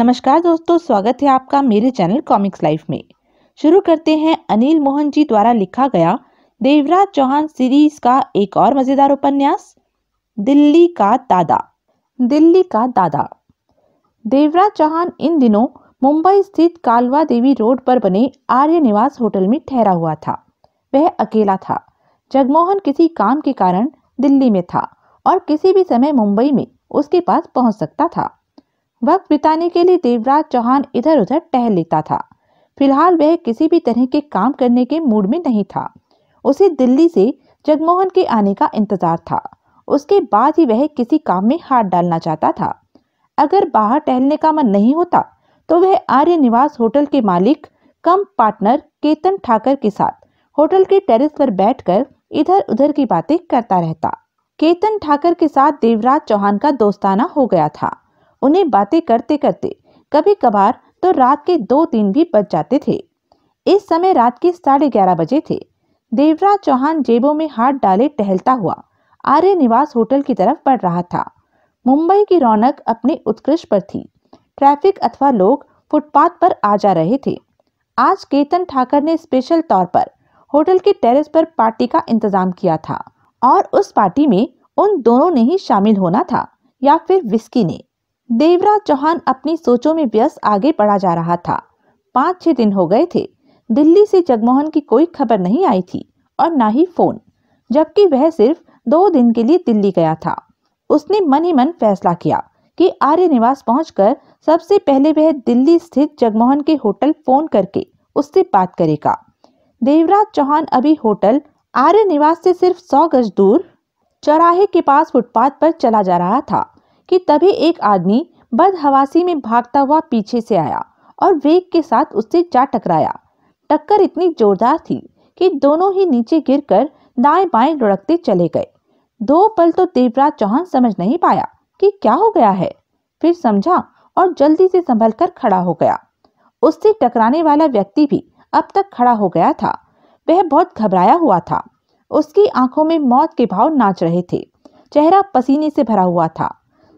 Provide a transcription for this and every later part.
नमस्कार दोस्तों स्वागत है आपका मेरे चैनल कॉमिक्स लाइफ में शुरू करते हैं अनिल मोहन जी द्वारा लिखा गया देवराज चौहान सीरीज का एक और मज़ेदार उपन्यास दिल्ली का दादा दिल्ली का दादा देवराज चौहान इन दिनों मुंबई स्थित कालवा देवी रोड पर बने आर्य निवास होटल में ठहरा हुआ था वह अकेला था जगमोहन किसी काम के कारण दिल्ली में था और किसी भी समय मुंबई में उसके पास पहुंच सकता था वक्त बिताने के लिए देवराज चौहान इधर उधर टहल लेता था फिलहाल वह किसी भी तरह के काम करने के मूड में नहीं था उसे दिल्ली से जगमोहन के आने का इंतजार था उसके बाद ही वह किसी काम में हाथ डालना चाहता था अगर बाहर टहलने का मन नहीं होता तो वह आर्य निवास होटल के मालिक कम पार्टनर केतन ठाकर के साथ होटल के टेरिस पर बैठकर इधर उधर की बातें करता रहता केतन ठाकर के साथ देवराज चौहान का दोस्ताना हो गया था उन्हें बातें करते करते कभी कभार तो रात के दो तीन भी बच जाते थे इस समय रात के साढ़े ग्यारह बजे थे देवराज चौहान जेबों में हाथ डाले टहलता हुआ आर्य निवास होटल की तरफ बढ़ रहा था मुंबई की रौनक अपने उत्कृष्ट पर थी ट्रैफिक अथवा लोग फुटपाथ पर आ जा रहे थे आज केतन ठाकर ने स्पेशल तौर पर होटल के टेरेस पर पार्टी का इंतजाम किया था और उस पार्टी में उन दोनों ने ही शामिल होना था या फिर विस्की ने देवराज चौहान अपनी सोचों में व्यस्त आगे बढ़ा जा रहा था पांच छह दिन हो गए थे दिल्ली से जगमोहन की कोई खबर नहीं आई थी और ना ही फोन जबकि वह सिर्फ दो दिन के लिए दिल्ली गया था उसने मन ही मन फैसला किया कि आर्य निवास पहुंचकर सबसे पहले वह दिल्ली स्थित जगमोहन के होटल फोन करके उससे बात करेगा देवराज चौहान अभी होटल आर्य निवास से सिर्फ सौ गज दूर चौराहे के पास फुटपाथ पर चला जा रहा था कि तभी एक आदमी बदहवासी में भागता हुआ पीछे से आया और वेग के साथ उससे जा टकराया टक्कर इतनी जोरदार थी कि दोनों ही नीचे गिरकर दाएं बाएं लुढ़कते चले गए दो पल तो देवराज चौहान समझ नहीं पाया कि क्या हो गया है फिर समझा और जल्दी से संभल कर खड़ा हो गया उससे टकराने वाला व्यक्ति भी अब तक खड़ा हो गया था वह बहुत घबराया हुआ था उसकी आंखों में मौत के भाव नाच रहे थे चेहरा पसीने से भरा हुआ था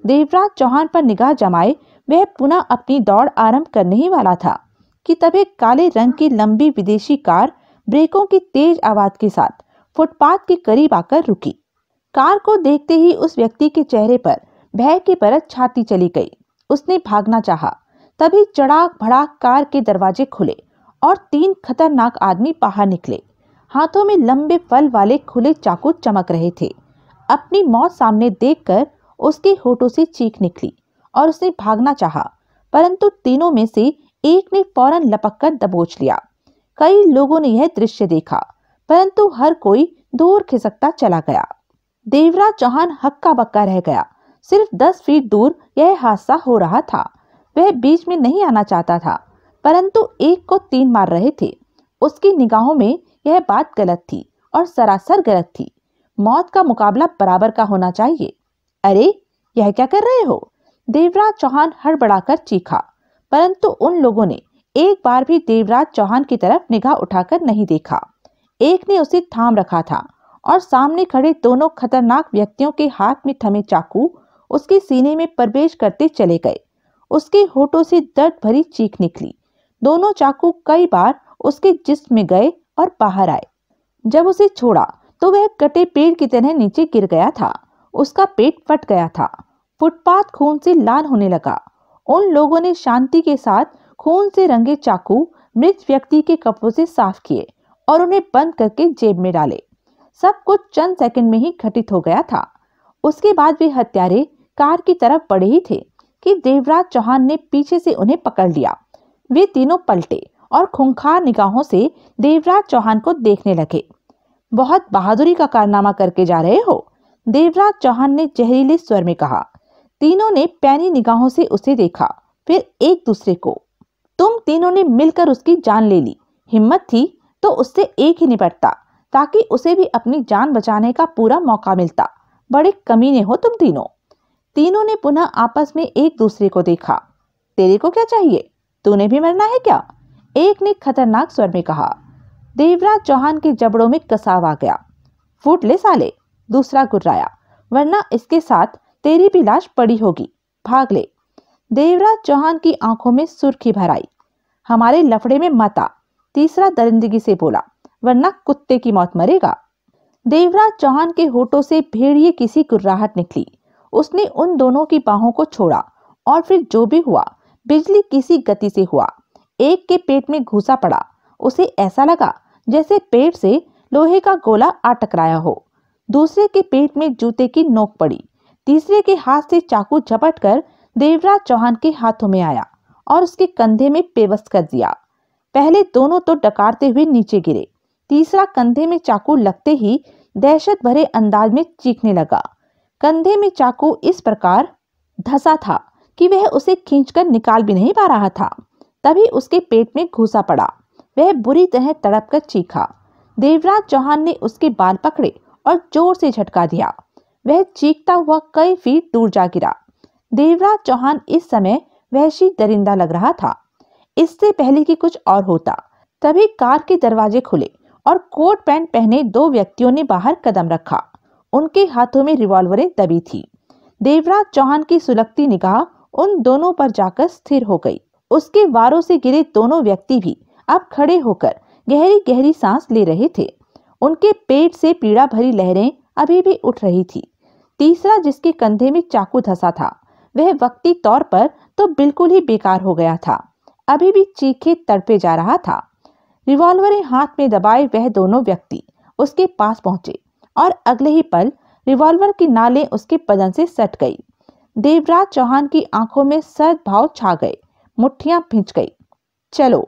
देवराज चौहान पर निगाह जमाए वह पुनः अपनी दौड़ आरंभ करने ही वाला था कि तभी काले रंग की लंबी विदेशी कार ब्रेकों की तेज आवाज के साथ फुटपाथ के करीब आकर रुकी कार को देखते ही उस व्यक्ति के चेहरे पर भय की परत छाती चली गई उसने भागना चाहा तभी चढ़ाक भड़ाक कार के दरवाजे खुले और तीन खतरनाक आदमी बाहर निकले हाथों में लंबे फल वाले खुले चाकू चमक रहे थे अपनी मौत सामने देखकर उसके होठों से चीख निकली और उसने भागना चाहा परंतु तीनों में से एक ने फौरन लपक कर दबोच लिया कई लोगों ने यह दृश्य देखा परंतु हर कोई दूर खिसकता चला गया देवराज चौहान हक्का बक्का रह गया सिर्फ दस फीट दूर यह हादसा हो रहा था वह बीच में नहीं आना चाहता था परंतु एक को तीन मार रहे थे उसकी निगाहों में यह बात गलत थी और सरासर गलत थी मौत का मुकाबला बराबर का होना चाहिए अरे यह क्या कर रहे हो देवराज चौहान हड़बड़ाकर चीखा परंतु उन लोगों ने एक बार भी देवराज चौहान की तरफ निगाह उठाकर नहीं देखा एक ने उसे थाम रखा था और सामने खड़े दोनों खतरनाक व्यक्तियों के हाथ में थमे चाकू उसके सीने में प्रवेश करते चले गए उसके होठों से दर्द भरी चीख निकली दोनों चाकू कई बार उसके जिस्म में गए और बाहर आए जब उसे छोड़ा तो वह कटे पेड़ की तरह नीचे गिर गया था उसका पेट फट गया था फुटपाथ खून से लाल होने लगा उन लोगों ने शांति के साथ खून से रंगे चाकू मृत व्यक्ति के कपड़ों से साफ किए और उन्हें बंद करके जेब में डाले सब कुछ चंद सेकंड में ही घटित हो गया था उसके बाद वे हत्यारे कार की तरफ बढ़े ही थे कि देवराज चौहान ने पीछे से उन्हें पकड़ लिया वे तीनों पलटे और खूंखार निगाहों से देवराज चौहान को देखने लगे बहुत बहादुरी का कारनामा करके जा रहे हो देवराज चौहान ने जहरीले स्वर में कहा तीनों ने पैनी निगाहों से उसे देखा फिर एक दूसरे को तुम तीनों ने मिलकर उसकी जान ले ली हिम्मत थी तो उससे एक ही निपटता ताकि उसे भी अपनी जान बचाने का पूरा मौका मिलता बड़े कमीने हो तुम तीनों तीनों ने पुनः आपस में एक दूसरे को देखा तेरे को क्या चाहिए तूने भी मरना है क्या एक ने खतरनाक स्वर में कहा देवराज चौहान के जबड़ों में कसाव आ गया फूट ले साले दूसरा गुर्राया वरना इसके साथ तेरी भी लाश पड़ी होगी भाग ले देवराज चौहान की आंखों में सुर्खी भराई हमारे लफड़े में मता तीसरा दरिंदगी से बोला वरना कुत्ते की मौत मरेगा देवराज चौहान के होठों से भेड़िए किसी गुर्राहट निकली उसने उन दोनों की बाहों को छोड़ा और फिर जो भी हुआ बिजली किसी गति से हुआ एक के पेट में घुसा पड़ा उसे ऐसा लगा जैसे पेट से लोहे का गोला आटकराया हो दूसरे के पेट में जूते की नोक पड़ी तीसरे के हाथ से चाकू झपट कर देवराज चौहान के हाथों में आया और उसके कंधे में पेवस कर दिया पहले दोनों तो डकारते हुए नीचे गिरे तीसरा कंधे में चाकू लगते ही दहशत भरे अंदाज में चीखने लगा कंधे में चाकू इस प्रकार धसा था कि वह उसे खींचकर निकाल भी नहीं पा रहा था तभी उसके पेट में घुसा पड़ा वह बुरी तरह तड़प कर चीखा देवराज चौहान ने उसके बाल पकड़े और जोर से झटका दिया वह चीखता हुआ कई फीट दूर जा गिरा देवराज चौहान इस समय वहशी दरिंदा लग रहा था इससे पहले कि कुछ और होता तभी कार के दरवाजे खुले और कोट पैंट पहने दो व्यक्तियों ने बाहर कदम रखा उनके हाथों में रिवॉल्वरें दबी थी देवराज चौहान की सुलगती निगाह उन दोनों पर जाकर स्थिर हो गई उसके वारों से गिरे दोनों व्यक्ति भी अब खड़े होकर गहरी गहरी सांस ले रहे थे उनके पेट से पीड़ा भरी लहरें अभी भी उठ रही थी तीसरा जिसके कंधे में चाकू धसा था वह वक्ती तौर पर तो बिल्कुल ही बेकार हो गया था अभी भी चीखे तड़पे जा रहा था रिवॉल्वरें हाथ में दबाए वह दोनों व्यक्ति उसके पास पहुंचे और अगले ही पल रिवॉल्वर की नालें उसके बदन से सट गई देवराज चौहान की आंखों में सर्द भाव छा गए मुठ्ठियां भिंच गई चलो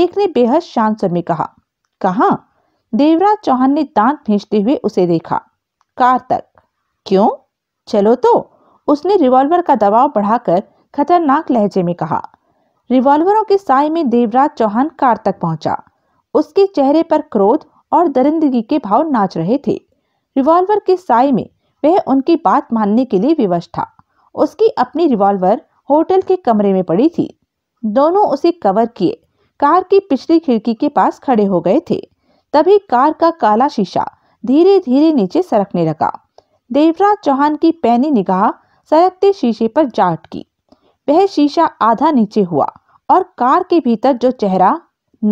एक ने बेहद शांत सुर में कहा कहा? देवराज चौहान ने दांत भेजते हुए उसे देखा कार तक क्यों चलो तो उसने रिवॉल्वर का दबाव बढ़ाकर खतरनाक लहजे में कहा रिवॉल्वरों के साय में देवराज चौहान कार तक पहुंचा उसके चेहरे पर क्रोध और दरिंदगी के भाव नाच रहे थे रिवॉल्वर के साय में वह उनकी बात मानने के लिए विवश था उसकी अपनी रिवॉल्वर होटल के कमरे में पड़ी थी दोनों उसे कवर किए कार की पिछली खिड़की के पास खड़े हो गए थे तभी कार का काला शीशा धीरे धीरे नीचे सरकने लगा देवराज चौहान की पैनी निगाह सरकते शीशे पर जाट की वह शीशा आधा नीचे हुआ और कार के भीतर जो चेहरा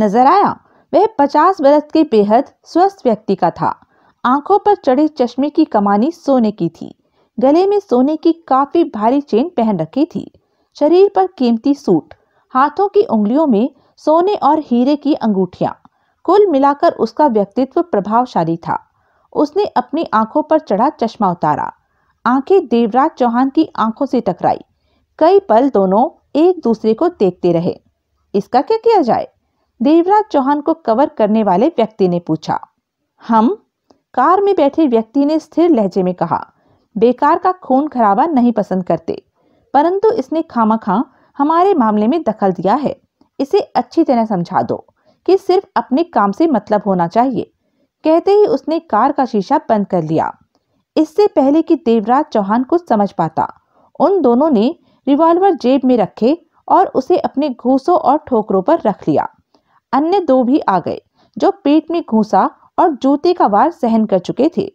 नजर आया वह पचास बरस के बेहद स्वस्थ व्यक्ति का था आंखों पर चढ़े चश्मे की कमानी सोने की थी गले में सोने की काफी भारी चेन पहन रखी थी शरीर पर कीमती सूट हाथों की उंगलियों में सोने और हीरे की अंगूठियां कुल मिलाकर उसका व्यक्तित्व प्रभावशाली था उसने अपनी आंखों पर चढ़ा चश्मा उतारा आंखें देवराज चौहान की आंखों से टकराई कई पल दोनों एक दूसरे को देखते रहे इसका क्या किया जाए देवराज चौहान को कवर करने वाले व्यक्ति ने पूछा हम कार में बैठे व्यक्ति ने स्थिर लहजे में कहा बेकार का खून खराबा नहीं पसंद करते परंतु इसने खामा खां हमारे मामले में दखल दिया है इसे अच्छी तरह समझा दो कि सिर्फ अपने काम से मतलब होना चाहिए कहते ही उसने कार का शीशा बंद कर लिया इससे पहले कि देवराज चौहान कुछ समझ पाता उन दोनों ने रिवॉल्वर जेब में रखे और उसे अपने घूसों और ठोकरों पर रख लिया अन्य दो भी आ गए जो पेट में घूसा और जूते का वार सहन कर चुके थे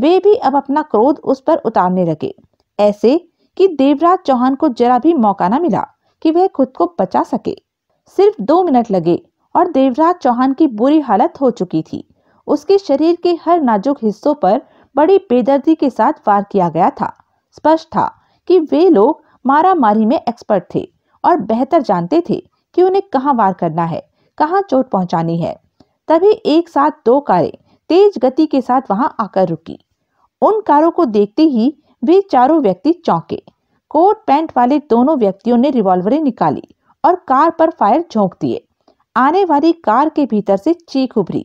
वे भी अब अपना क्रोध उस पर उतारने लगे ऐसे कि देवराज चौहान को जरा भी मौका न मिला कि वह खुद को बचा सके सिर्फ दो मिनट लगे और देवराज चौहान की बुरी हालत हो चुकी थी उसके शरीर के हर नाजुक हिस्सों पर बड़ी बेदर्दी के साथ वार किया गया था स्पष्ट था कि वे लोग मारा मारी में एक्सपर्ट थे और बेहतर जानते थे कि उन्हें कहाँ वार करना है कहाँ चोट पहुंचानी है तभी एक साथ दो कारें तेज गति के साथ वहां आकर रुकी उन कारों को देखते ही वे चारों व्यक्ति चौंके कोट पैंट वाले दोनों व्यक्तियों ने रिवॉल्वरें निकाली और कार पर फायर झोंक दिए आने वाली कार के भीतर से चीख उभरी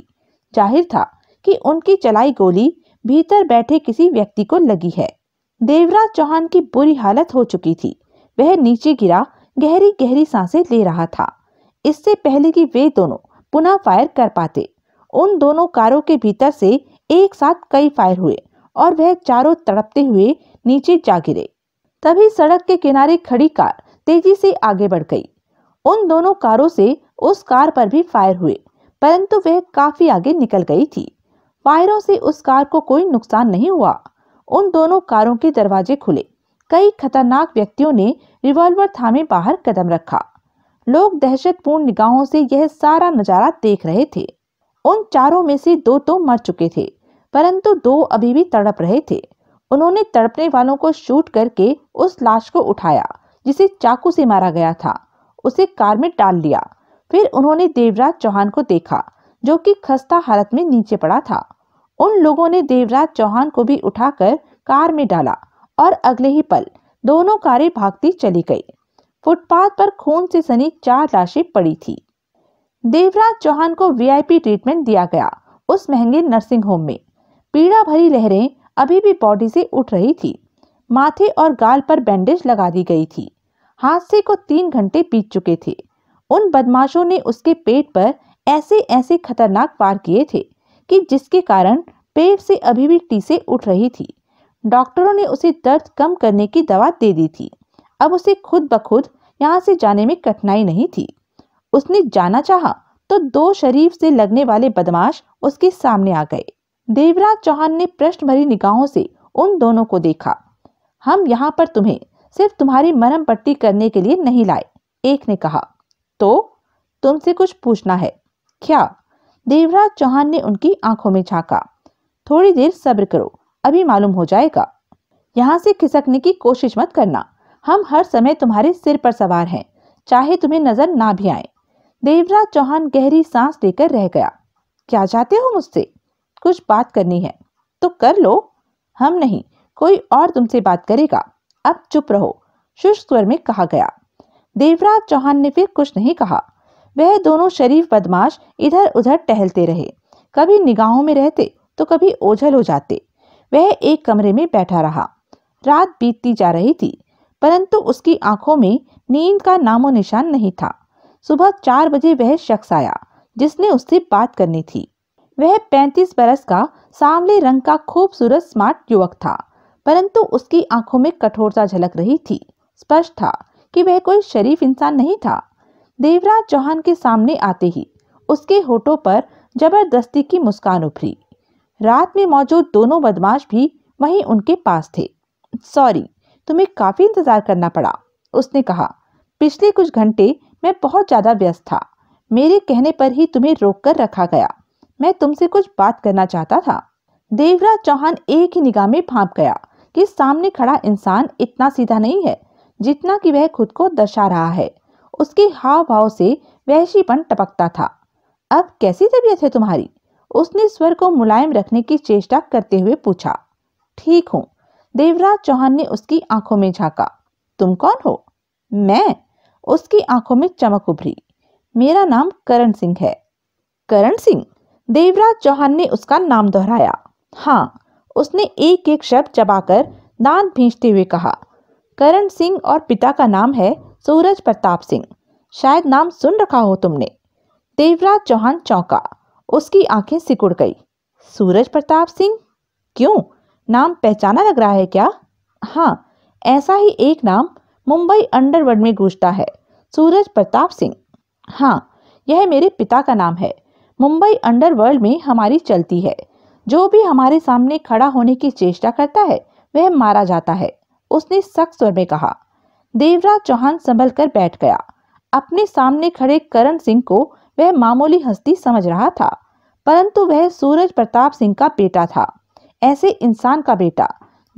जाहिर था कि उनकी चलाई गोली भीतर बैठे किसी व्यक्ति को लगी है देवराज चौहान की बुरी हालत हो चुकी थी वह नीचे गिरा गहरी गहरी सांसें ले रहा था इससे पहले कि वे दोनों पुनः फायर कर पाते उन दोनों कारों के भीतर से एक साथ कई फायर हुए और वह चारों तड़पते हुए नीचे जा गिरे तभी सड़क के किनारे खड़ी कार तेजी से आगे बढ़ गई उन दोनों कारों से उस कार पर भी फायर हुए परंतु वह काफी आगे निकल गई थी फायरों से उस कार को कोई नुकसान नहीं हुआ उन दोनों कारों के दरवाजे खुले कई खतरनाक व्यक्तियों ने रिवॉल्वर थामे बाहर कदम रखा लोग दहशतपूर्ण निगाहों से यह सारा नजारा देख रहे थे उन चारों में से दो तो मर चुके थे परंतु दो अभी भी तड़प रहे थे उन्होंने तड़पने वालों को शूट करके उस लाश को उठाया जिसे चाकू से मारा गया था उसे कार में डाल लिया फिर उन्होंने देवराज चौहान को देखा जो कि खस्ता हालत में नीचे पड़ा था उन लोगों ने देवराज चौहान को भी उठाकर कार में डाला और अगले ही पल दोनों कारें भागती चली गई फुटपाथ पर खून से सनी चार लाशें पड़ी थी देवराज चौहान को वीआईपी ट्रीटमेंट दिया गया उस महंगे नर्सिंग होम में पीड़ा भरी लहरें अभी भी बॉडी से उठ रही थी माथे और गाल पर बैंडेज लगा दी गई थी हादसे को तीन घंटे बीत चुके थे उन बदमाशों ने उसके पेट पर ऐसे ऐसे खतरनाक वार किए थे कि जिसके कारण पेट से अभी भी टीसे उठ रही थी डॉक्टरों ने उसे दर्द कम करने की दवा दे दी थी अब उसे खुद ब खुद यहाँ से जाने में कठिनाई नहीं थी उसने जाना चाहा तो दो शरीफ से लगने वाले बदमाश उसके सामने आ गए देवराज चौहान ने प्रश्न भरी निगाहों से उन दोनों को देखा हम यहाँ पर तुम्हें सिर्फ तुम्हारी मरम पट्टी करने के लिए नहीं लाए एक ने कहा तो तुमसे कुछ पूछना है क्या देवराज चौहान ने उनकी आंखों में झांका थोड़ी देर सब्र करो अभी मालूम हो जाएगा यहाँ से खिसकने की कोशिश मत करना हम हर समय तुम्हारे सिर पर सवार हैं चाहे तुम्हें नजर ना भी आए देवराज चौहान गहरी सांस लेकर रह गया क्या चाहते हो मुझसे कुछ बात करनी है तो कर लो हम नहीं कोई और तुमसे बात करेगा अब चुप रहो शुष्क स्वर में कहा गया देवराज चौहान ने फिर कुछ नहीं कहा वह दोनों शरीफ बदमाश इधर उधर टहलते रहे कभी निगाहों में रहते तो कभी ओझल हो जाते वह एक कमरे में बैठा रहा रात बीतती जा रही थी परंतु उसकी आंखों में नींद का नामो निशान नहीं था सुबह चार बजे वह शख्स आया जिसने उससे बात करनी थी वह पैंतीस बरस का सांवले रंग का खूबसूरत स्मार्ट युवक था परंतु उसकी आंखों में कठोरता झलक रही थी स्पष्ट था कि वह कोई शरीफ इंसान नहीं था देवराज चौहान के सामने आते ही उसके होठों पर जबरदस्ती की मुस्कान उभरी रात में मौजूद दोनों बदमाश भी वहीं उनके पास थे सॉरी तुम्हें काफ़ी इंतज़ार करना पड़ा उसने कहा पिछले कुछ घंटे मैं बहुत ज़्यादा व्यस्त था मेरे कहने पर ही तुम्हें रोक कर रखा गया मैं तुमसे कुछ बात करना चाहता था देवराज चौहान एक ही निगाह में भाप गया कि सामने खड़ा इंसान इतना सीधा नहीं है जितना कि वह खुद को दर्शा रहा है उसके हाव भाव से वहशीपन टपकता था अब कैसी तबीयत है तुम्हारी उसने स्वर को मुलायम रखने की चेष्टा करते हुए पूछा ठीक हूँ देवराज चौहान ने उसकी आंखों में झाका तुम कौन हो मैं उसकी आंखों में चमक उभरी मेरा नाम करण सिंह है करण सिंह देवराज चौहान ने उसका नाम दोहराया हाँ उसने एक एक शब्द चबाकर दांत भींचते हुए कहा करण सिंह और पिता का नाम है सूरज प्रताप सिंह शायद नाम सुन रखा हो तुमने देवराज चौहान चौंका उसकी आंखें सिकुड़ गई सूरज प्रताप सिंह क्यों नाम पहचाना लग रहा है क्या हाँ ऐसा ही एक नाम मुंबई अंडरवर्ल्ड में गूंजता है सूरज प्रताप सिंह हाँ यह मेरे पिता का नाम है मुंबई अंडरवर्ल्ड में हमारी चलती है जो भी हमारे सामने खड़ा होने की चेष्टा करता है वह मारा जाता है उसने सख्त स्वर में कहा देवराज चौहान संभल कर बैठ गया अपने सामने खड़े करण सिंह को वह मामूली हस्ती समझ रहा था परंतु वह सूरज प्रताप सिंह का बेटा था ऐसे इंसान का बेटा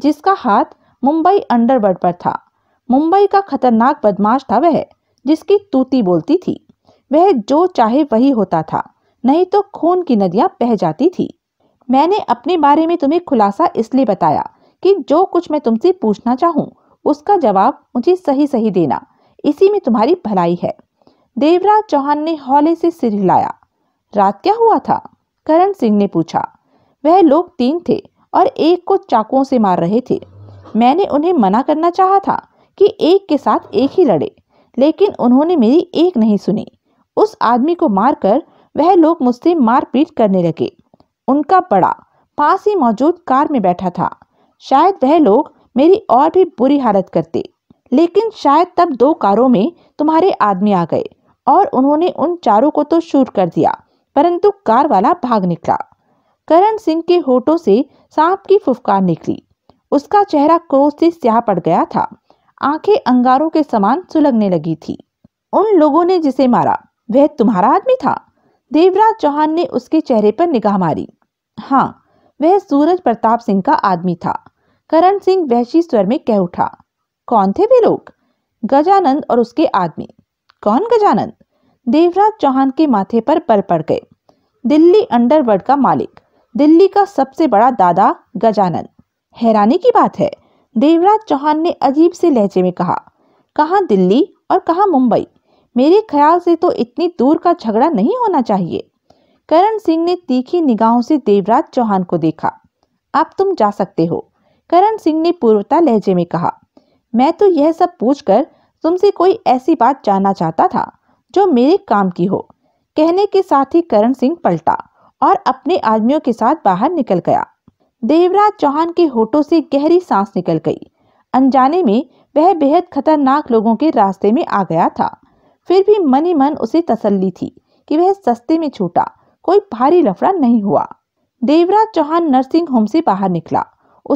जिसका हाथ मुंबई अंडरवर्ल्ड पर था मुंबई का खतरनाक बदमाश था वह जिसकी तूती बोलती थी वह जो चाहे वही होता था नहीं तो खून की नदियां बह जाती थी मैंने अपने बारे में तुम्हें खुलासा इसलिए बताया कि जो कुछ मैं तुमसे पूछना चाहूँ उसका जवाब मुझे सही सही देना इसी में तुम्हारी भलाई है देवराज चौहान ने हौले से सिर हिलाया रात क्या हुआ था करण सिंह ने पूछा वह लोग तीन थे और एक को चाकुओं से मार रहे थे मैंने उन्हें मना करना चाहा था कि एक के साथ एक ही लड़े लेकिन उन्होंने मेरी एक नहीं सुनी उस आदमी को मारकर वह लोग मुझसे मारपीट करने लगे उनका बड़ा पास ही मौजूद कार में बैठा था शायद वह लोग मेरी और भी बुरी हालत करते लेकिन शायद तब दो कारों में तुम्हारे आदमी आ गए और उन्होंने उन चारों को तो शूट कर दिया परंतु कार वाला भाग निकला करण सिंह के होठों से सांप की फुफकार निकली उसका चेहरा क्रोध से स्याह पड़ गया था आंखें अंगारों के समान सुलगने लगी थी उन लोगों ने जिसे मारा वह तुम्हारा आदमी था देवराज चौहान ने उसके चेहरे पर निगाह मारी हाँ वह सूरज प्रताप सिंह का आदमी था करण सिंह वहशी स्वर में कह उठा कौन थे वे लोग गजानंद और उसके आदमी कौन गजानंद देवराज चौहान के माथे पर पल पड़ गए दिल्ली अंडरवर्ल्ड का मालिक दिल्ली का सबसे बड़ा दादा गजानंद हैरानी की बात है देवराज चौहान ने अजीब से लहजे में कहा कहा दिल्ली और कहा मुंबई मेरे ख्याल से तो इतनी दूर का झगड़ा नहीं होना चाहिए करण सिंह ने तीखी निगाहों से देवराज चौहान को देखा अब तुम जा सकते हो करण सिंह ने पूर्वता लहजे में कहा मैं तो यह सब पूछकर तुमसे कोई ऐसी बात जानना चाहता था जो मेरे काम की हो कहने के साथ ही करण सिंह पलटा और अपने आदमियों के साथ बाहर निकल गया देवराज चौहान के होठों से गहरी सांस निकल गई अनजाने में वह बेहद खतरनाक लोगों के रास्ते में आ गया था फिर भी मन ही मन उसे तसल्ली थी कि वह सस्ते में छूटा कोई भारी लफड़ा नहीं हुआ देवराज चौहान नर्सिंग होम से बाहर निकला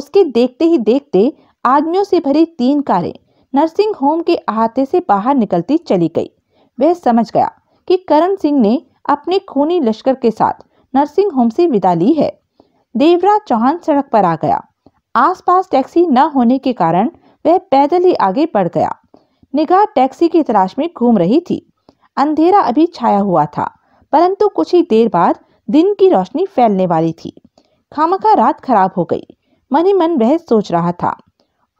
उसके देखते ही देखते आदमियों से भरी तीन कारें नर्सिंग होम के अहाते से बाहर निकलती चली गई वह समझ गया कि करण सिंह ने अपने खूनी लश्कर के साथ नर्सिंग होम से विदा ली है देवराज चौहान सड़क पर आ गया आसपास टैक्सी न होने के कारण वह पैदल ही आगे बढ़ गया निगाह टैक्सी की तलाश में घूम रही थी अंधेरा अभी छाया हुआ था परंतु कुछ ही देर बाद दिन की रोशनी फैलने वाली थी खामखा रात खराब हो गई मन ही मन वह सोच रहा था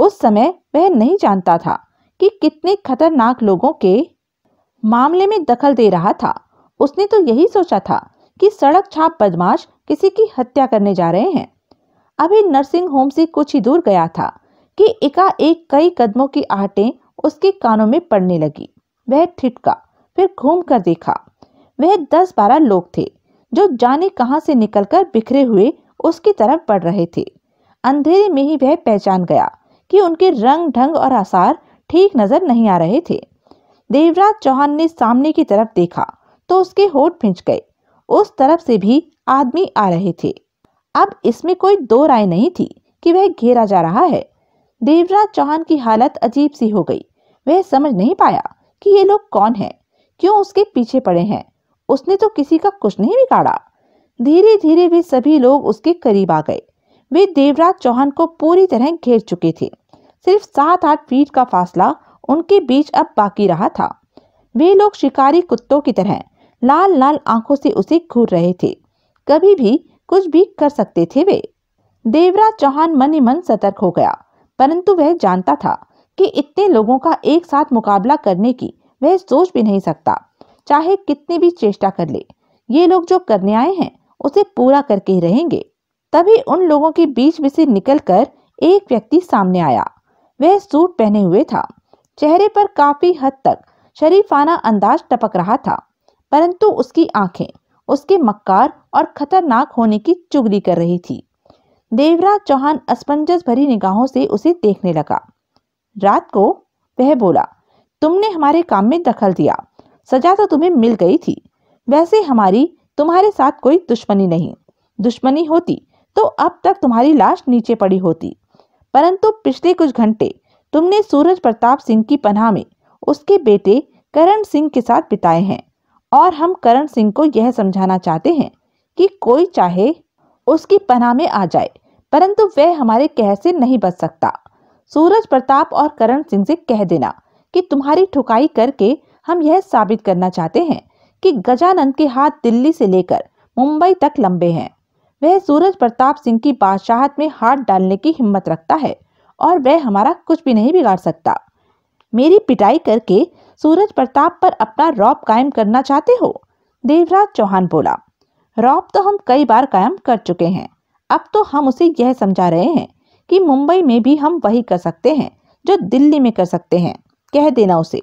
उस समय वह नहीं जानता था कि कितने खतरनाक लोगों के मामले में दखल दे रहा था उसने तो यही सोचा था कि सड़क छाप बदमाश किसी की हत्या करने जा रहे हैं अभी नर्सिंग होम से कुछ ही दूर गया था कि एकाएक कई कदमों की आहटें उसके कानों में पड़ने लगी वह ठिटका फिर घूम कर देखा वह दस बारह लोग थे जो जाने कहा से निकलकर बिखरे हुए उसकी तरफ बढ़ रहे थे अंधेरे में ही वह पहचान गया कि उनके रंग ढंग और आसार ठीक नजर नहीं आ रहे थे देवराज चौहान ने सामने की तरफ देखा तो उसके होठ फिंच गए उस तरफ से भी आदमी आ रहे थे अब इसमें कोई दो राय नहीं थी कि वह घेरा जा रहा है देवराज चौहान की हालत अजीब सी हो गई वह समझ नहीं पाया कि ये लोग कौन हैं क्यों उसके पीछे पड़े हैं उसने तो किसी का कुछ नहीं बिगाड़ा धीरे धीरे वे सभी लोग उसके करीब आ गए वे देवराज चौहान को पूरी तरह घेर चुके थे सिर्फ सात आठ फीट का फासला उनके बीच अब बाकी रहा था वे लोग शिकारी कुत्तों की तरह लाल लाल आंखों से उसे घूर रहे थे कभी भी कुछ भी कर सकते थे वे देवराज चौहान मन ही मन सतर्क हो गया परंतु वह जानता था कि इतने लोगों का एक साथ मुकाबला करने की वह सोच भी नहीं सकता चाहे कितनी भी चेष्टा कर ले ये लोग जो करने आए हैं उसे पूरा करके ही रहेंगे तभी उन लोगों के बीच में से निकलकर एक व्यक्ति सामने आया वह सूट पहने हुए था चेहरे पर काफी हद तक शरीफाना अंदाज टपक रहा था परंतु उसकी आंखें उसके मक्कार और खतरनाक होने की चुगली कर रही थी देवराज चौहान अस्पंजस भरी निगाहों से उसे देखने लगा रात को वह बोला तुमने हमारे काम में दखल दिया सजा तो तुम्हें मिल गई थी वैसे हमारी तुम्हारे साथ कोई दुश्मनी नहीं दुश्मनी होती तो अब तक तुम्हारी लाश नीचे पड़ी होती परंतु पिछले कुछ घंटे तुमने सूरज प्रताप सिंह की पनाह में उसके बेटे करण सिंह के साथ बिताए हैं और हम करण सिंह को यह समझाना चाहते हैं कि कोई चाहे उसकी पनाह में आ जाए परंतु वह हमारे कह से नहीं बच सकता सूरज प्रताप और करण सिंह से कह देना कि तुम्हारी ठुकाई करके हम यह साबित करना चाहते हैं कि गजानंद के हाथ दिल्ली से लेकर मुंबई तक लंबे हैं वह सूरज प्रताप सिंह की बादशाहत में हाथ डालने की हिम्मत रखता है और वह हमारा कुछ भी नहीं बिगाड़ सकता मेरी पिटाई करके सूरज प्रताप पर अपना रौप कायम करना चाहते हो देवराज चौहान बोला रौप तो हम कई बार कायम कर चुके हैं अब तो हम उसे यह समझा रहे हैं कि मुंबई में भी हम वही कर सकते हैं जो दिल्ली में कर सकते हैं कह देना उसे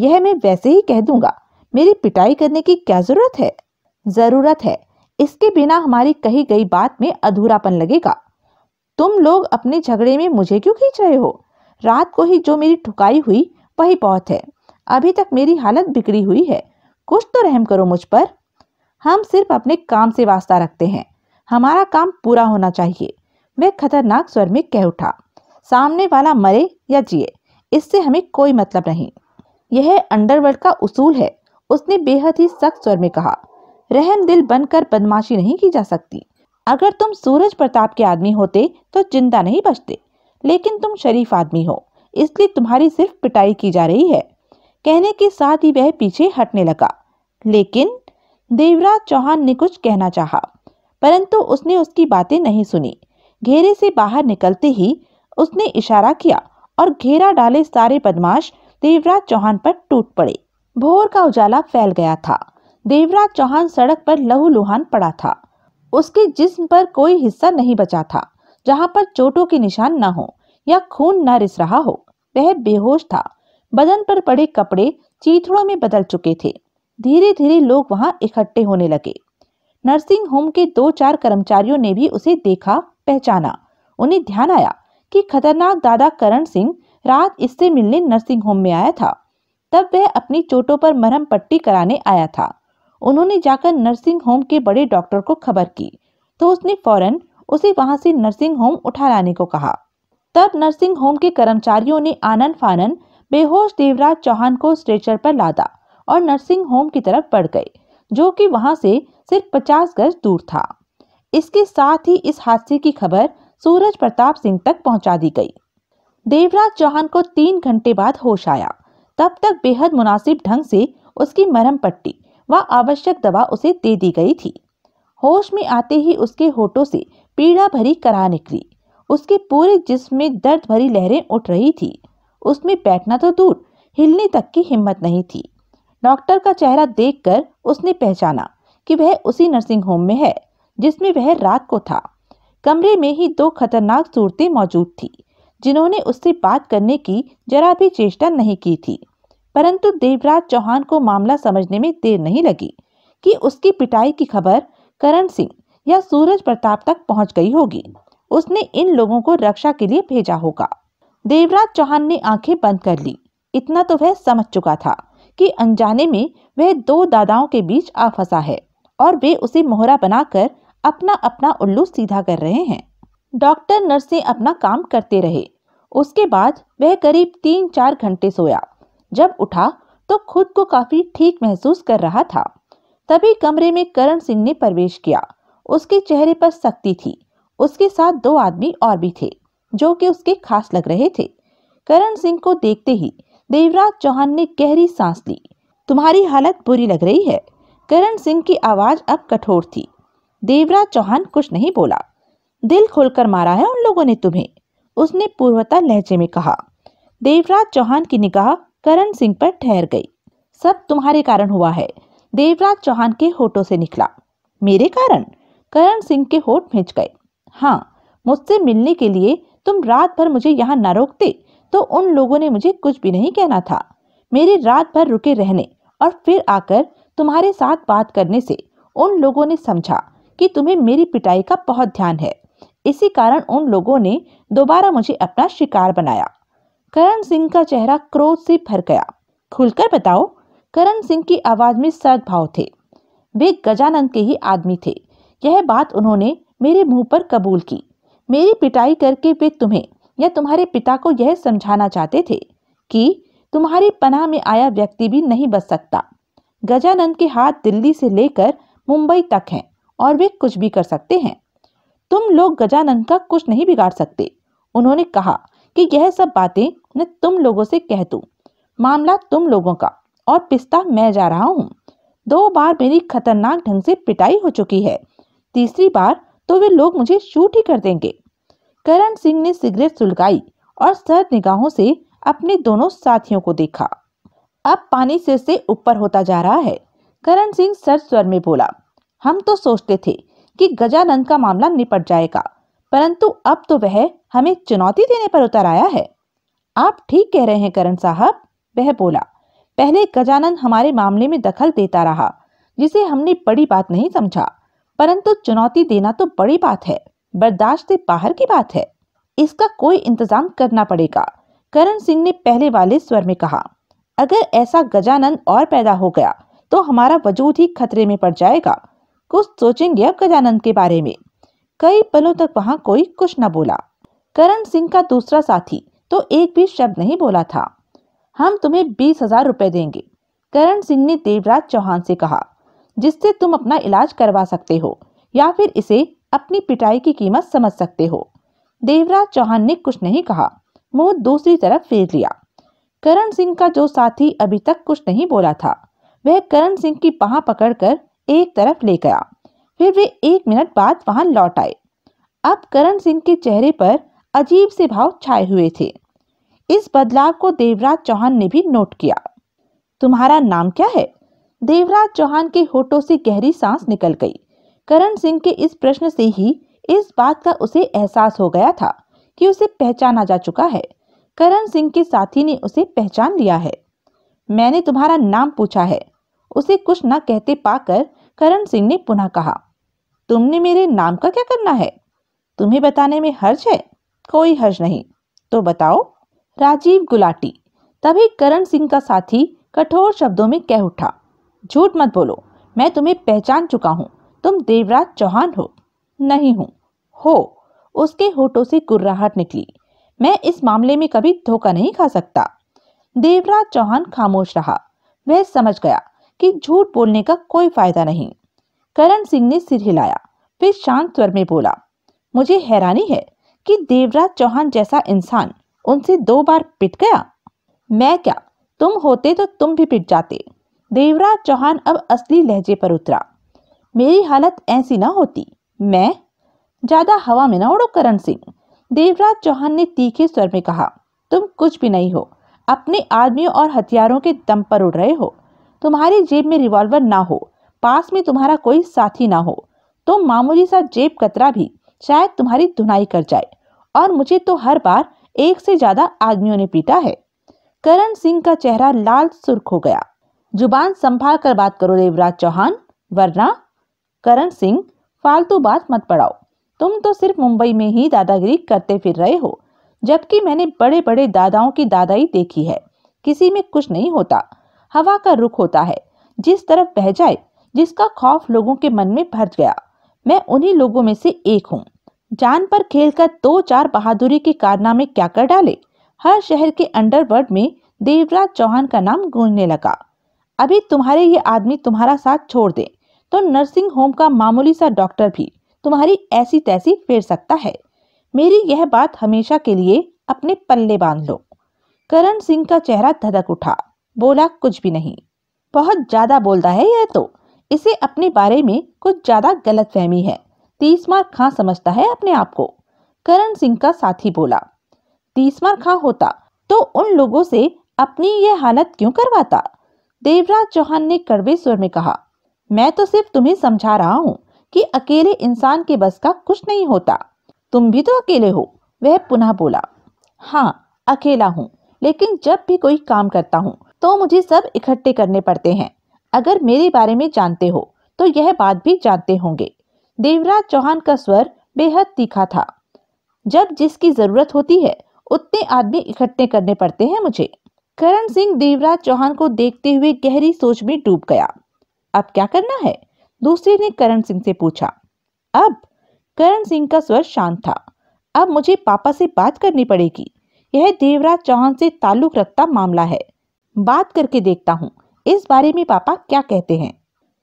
यह मैं वैसे ही कह दूंगा मेरी पिटाई करने की क्या जरूरत है जरूरत है इसके बिना हमारी कही गई बात में अधूरापन लगेगा तुम लोग अपने झगड़े में मुझे क्यों खींच रहे हो रात को ही जो मेरी ठुकाई हुई वही बहुत है अभी तक मेरी हालत बिगड़ी हुई है कुछ तो रहम करो मुझ पर हम सिर्फ अपने काम से वास्ता रखते हैं हमारा काम पूरा होना चाहिए मैं खतरनाक स्वर में कह उठा सामने वाला मरे या जिए इससे हमें कोई मतलब नहीं यह अंडरवर्ल्ड का उसूल है उसने बेहद ही सख्त स्वर में कहा रहम दिल बनकर बदमाशी नहीं की जा सकती अगर तुम सूरज प्रताप के आदमी होते तो चिंता नहीं बचते लेकिन तुम शरीफ आदमी हो इसलिए तुम्हारी सिर्फ पिटाई की जा रही है कहने के साथ ही वह पीछे हटने लगा लेकिन देवराज चौहान ने कुछ कहना चाहा, परंतु उसने उसकी बातें नहीं सुनी घेरे से बाहर निकलते ही उसने इशारा किया और घेरा डाले सारे बदमाश देवराज चौहान पर टूट पड़े भोर का उजाला फैल गया था देवराज चौहान सड़क पर लहूलुहान पड़ा था उसके जिस्म पर कोई हिस्सा नहीं बचा था जहाँ पर चोटों के निशान न हो या खून न रिस रहा हो वह बेहोश था बदन पर पड़े कपड़े चीथड़ों में बदल चुके थे धीरे धीरे लोग वहां इकट्ठे होने लगे नर्सिंग होम के दो चार कर्मचारियों ने भी उसे देखा पहचाना उन्हें ध्यान आया कि खतरनाक दादा करण सिंह रात इससे मिलने नर्सिंग होम में आया था तब वह अपनी चोटों पर मरहम पट्टी कराने आया था उन्होंने जाकर नर्सिंग होम के बड़े डॉक्टर को खबर की तो उसने फौरन उसे वहां से नर्सिंग होम उठा लाने को कहा तब नर्सिंग होम के कर्मचारियों ने आनंद फानन बेहोश देवराज चौहान को स्ट्रेचर पर लादा और नर्सिंग होम की तरफ बढ़ गए जो कि वहां से सिर्फ पचास गज दूर था इसके साथ ही इस हादसे की खबर सूरज प्रताप सिंह तक पहुंचा दी गई देवराज चौहान को तीन घंटे बाद होश आया तब तक बेहद मुनासिब ढंग से उसकी मरम पट्टी व आवश्यक दवा उसे दे दी गई थी होश में आते ही उसके होठों से पीड़ा भरी करा निकली उसके पूरे जिस्म में दर्द भरी लहरें उठ रही थी उसमें बैठना तो दूर हिलने तक की हिम्मत नहीं थी डॉक्टर का चेहरा देखकर उसने पहचाना कि वह उसी नर्सिंग होम में है जिसमें वह रात को था कमरे में ही दो खतरनाक सूरतें मौजूद थी जिन्होंने उससे बात करने की जरा भी चेष्टा नहीं की थी परंतु देवराज चौहान को मामला समझने में देर नहीं लगी कि उसकी पिटाई की खबर करण सिंह या सूरज प्रताप तक पहुंच गई होगी उसने इन लोगों को रक्षा के लिए भेजा होगा देवराज चौहान ने आंखें बंद कर ली इतना तो वह समझ चुका था कि अनजाने में वह दो दादाओं के बीच आ फंसा है और वे उसे मोहरा बनाकर अपना अपना उल्लू सीधा कर रहे हैं डॉक्टर नर्सें अपना काम करते रहे उसके बाद वह करीब तीन चार घंटे सोया जब उठा तो खुद को काफ़ी ठीक महसूस कर रहा था तभी कमरे में करण सिंह ने प्रवेश किया उसके चेहरे पर सख्ती थी उसके साथ दो आदमी और भी थे जो कि उसके खास लग रहे थे करण सिंह को देखते ही देवराज चौहान ने गहरी सांस ली तुम्हारी हालत बुरी लग रही है करण सिंह की आवाज़ अब कठोर थी देवराज चौहान कुछ नहीं बोला दिल खोलकर मारा है उन लोगों ने तुम्हें उसने पूर्वता लहजे में कहा देवराज चौहान की निगाह करण सिंह पर ठहर गई सब तुम्हारे कारण हुआ है देवराज चौहान के होठों से निकला मेरे कारण करण सिंह के होठ भेज गए हाँ मुझसे मिलने के लिए तुम रात भर मुझे यहाँ न रोकते तो उन लोगों ने मुझे कुछ भी नहीं कहना था मेरे रात भर रुके रहने और फिर आकर तुम्हारे साथ बात करने से उन लोगों ने समझा कि तुम्हें मेरी पिटाई का बहुत ध्यान है इसी कारण उन लोगों ने दोबारा मुझे अपना शिकार बनाया करण सिंह का चेहरा क्रोध से भर गया खुलकर बताओ करण सिंह की आवाज में सद्भाव थे वे गजानंद के ही आदमी थे यह बात उन्होंने मेरे मुंह पर कबूल की मेरी पिटाई करके वे तुम्हें या तुम्हारे पिता को यह समझाना चाहते थे कि तुम्हारी पनाह में आया व्यक्ति भी नहीं बच सकता गजानंद के हाथ दिल्ली से लेकर मुंबई तक हैं और वे कुछ भी कर सकते हैं तुम लोग गजानन का कुछ नहीं बिगाड़ सकते उन्होंने कहा कि यह सब बातें मैं तुम लोगों से कह दू मामला तुम लोगों का और पिस्ता मैं जा रहा हूँ दो बार मेरी खतरनाक ढंग से पिटाई हो चुकी है तीसरी बार तो वे लोग मुझे शूट ही कर देंगे करण सिंह ने सिगरेट सुलगाई और सर निगाहों से अपने दोनों साथियों को देखा अब पानी सिर से ऊपर होता जा रहा है करण सिंह सर स्वर में बोला हम तो सोचते थे कि गजानंद का मामला निपट जाएगा परंतु अब तो वह हमें चुनौती देने पर उतर आया है आप ठीक कह रहे हैं करण साहब वह बोला पहले गजानंद हमारे मामले में दखल देता रहा जिसे हमने बड़ी बात नहीं समझा परंतु चुनौती देना तो बड़ी बात है बर्दाश्त से बाहर की बात है इसका कोई इंतजाम करना पड़ेगा करण सिंह ने पहले वाले स्वर में कहा अगर ऐसा गजानंद और पैदा हो गया तो हमारा वजूद ही खतरे में पड़ जाएगा कुछ सोचेंगे अब गजानन के बारे में कई पलों तक वहाँ कोई कुछ न बोला करण सिंह का दूसरा साथी तो एक भी शब्द नहीं बोला था हम तुम्हें बीस हजार रुपये देंगे करण सिंह ने देवराज चौहान से कहा जिससे तुम अपना इलाज करवा सकते हो या फिर इसे अपनी पिटाई की कीमत समझ सकते हो देवराज चौहान ने कुछ नहीं कहा मुंह दूसरी तरफ फेर लिया करण सिंह का जो साथी अभी तक कुछ नहीं बोला था वह करण सिंह की बाह पकड़कर एक तरफ ले गया फिर वे एक मिनट बाद वहां लौट आए अब करण सिंह के चेहरे पर अजीब से भाव छाए हुए थे इस बदलाव को देवराज चौहान ने भी नोट किया तुम्हारा नाम क्या है देवराज चौहान के होठों से गहरी सांस निकल गई करण सिंह के इस प्रश्न से ही इस बात का उसे एहसास हो गया था कि उसे पहचाना जा चुका है करण सिंह के साथी ने उसे पहचान लिया है मैंने तुम्हारा नाम पूछा है उसे कुछ न कहते पाकर करण सिंह ने पुनः कहा तुमने मेरे नाम का क्या करना है तुम्हें बताने में हर्ज है कोई हर्ज नहीं तो बताओ राजीव गुलाटी तभी करण सिंह का साथी कठोर शब्दों में कह उठा झूठ मत बोलो मैं तुम्हें पहचान चुका हूँ तुम देवराज चौहान हो नहीं हूँ हो उसके होठों से गुर्राहट निकली मैं इस मामले में कभी धोखा नहीं खा सकता देवराज चौहान खामोश रहा वह समझ गया कि झूठ बोलने का कोई फायदा नहीं करण सिंह ने सिर हिलाया फिर शांत स्वर में बोला मुझे हैरानी है कि देवराज चौहान जैसा इंसान उनसे दो बार पिट गया मैं क्या तुम होते तो तुम भी पिट जाते देवराज चौहान अब असली लहजे पर उतरा मेरी हालत ऐसी ना होती मैं ज्यादा हवा में ना उड़ो करण सिंह देवराज चौहान ने तीखे स्वर में कहा तुम कुछ भी नहीं हो अपने आदमियों और हथियारों के दम पर उड़ रहे हो तुम्हारी जेब में रिवॉल्वर ना हो पास में तुम्हारा कोई साथी ना हो तो मामूली सा जेब कतरा भी शायद तुम्हारी धुनाई कर जाए और मुझे तो हर बार एक से ज्यादा आदमियों ने पीटा है करण सिंह का चेहरा लाल सुर्ख हो गया जुबान संभाल कर बात करो देवराज चौहान वरना करण सिंह फालतू बात मत पड़ाओ तुम तो सिर्फ मुंबई में ही दादागिरी करते फिर रहे हो जबकि मैंने बड़े बड़े दादाओं की दादाई देखी है किसी में कुछ नहीं होता हवा का रुख होता है जिस तरफ बह जाए जिसका खौफ लोगों के मन में भर गया मैं उन्हीं लोगों में से एक हूँ जान पर खेल कर दो चार बहादुरी के कारनामे क्या कर डाले हर शहर के अंडरवर्ल्ड में देवराज चौहान का नाम गूंजने लगा अभी तुम्हारे ये आदमी तुम्हारा साथ छोड़ दे तो नर्सिंग होम का मामूली सा डॉक्टर भी तुम्हारी ऐसी तैसी फेर सकता है मेरी यह बात हमेशा के लिए अपने पल्ले बांध लो करण सिंह का चेहरा धधक उठा बोला कुछ भी नहीं बहुत ज़्यादा बोलता है यह तो इसे अपने बारे में कुछ ज़्यादा गलत फहमी है तीसमार खां समझता है अपने आप को करण सिंह का साथी बोला तीसमार खां होता तो उन लोगों से अपनी यह हालत क्यों करवाता देवराज चौहान ने कड़वे स्वर में कहा मैं तो सिर्फ तुम्हें समझा रहा हूँ कि अकेले इंसान के बस का कुछ नहीं होता तुम भी तो अकेले हो वह पुनः बोला हाँ अकेला हूँ लेकिन जब भी कोई काम करता हूँ तो मुझे सब इकट्ठे करने पड़ते हैं अगर मेरे बारे में जानते हो तो यह बात भी जानते होंगे देवराज चौहान का स्वर बेहद तीखा था जब जिसकी जरूरत होती है उतने आदमी इकट्ठे करने पड़ते हैं मुझे करण सिंह देवराज चौहान को देखते हुए गहरी सोच में डूब गया अब क्या करना है दूसरे ने करण सिंह से पूछा अब करण सिंह का स्वर शांत था अब मुझे पापा से बात करनी पड़ेगी यह देवराज चौहान से ताल्लुक रखता मामला है बात करके देखता हूँ इस बारे में पापा क्या कहते हैं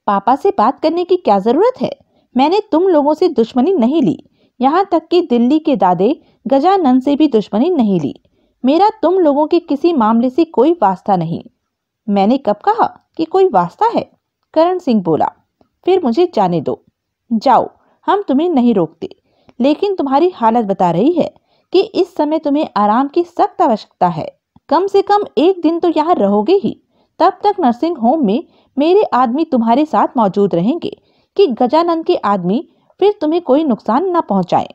पापा से बात करने की क्या ज़रूरत है मैंने तुम लोगों से दुश्मनी नहीं ली यहाँ तक कि दिल्ली के दादे गजानंद से भी दुश्मनी नहीं ली मेरा तुम लोगों के किसी मामले से कोई वास्ता नहीं मैंने कब कहा कि कोई वास्ता है करण सिंह बोला फिर मुझे जाने दो जाओ हम तुम्हें नहीं रोकते लेकिन तुम्हारी हालत बता रही है कि इस समय तुम्हें आराम की सख्त आवश्यकता है कम से कम एक दिन तो यहाँ रहोगे ही तब तक नर्सिंग होम में मेरे आदमी तुम्हारे साथ मौजूद रहेंगे कि गजानंद के आदमी फिर तुम्हें कोई नुकसान न पहुंचाए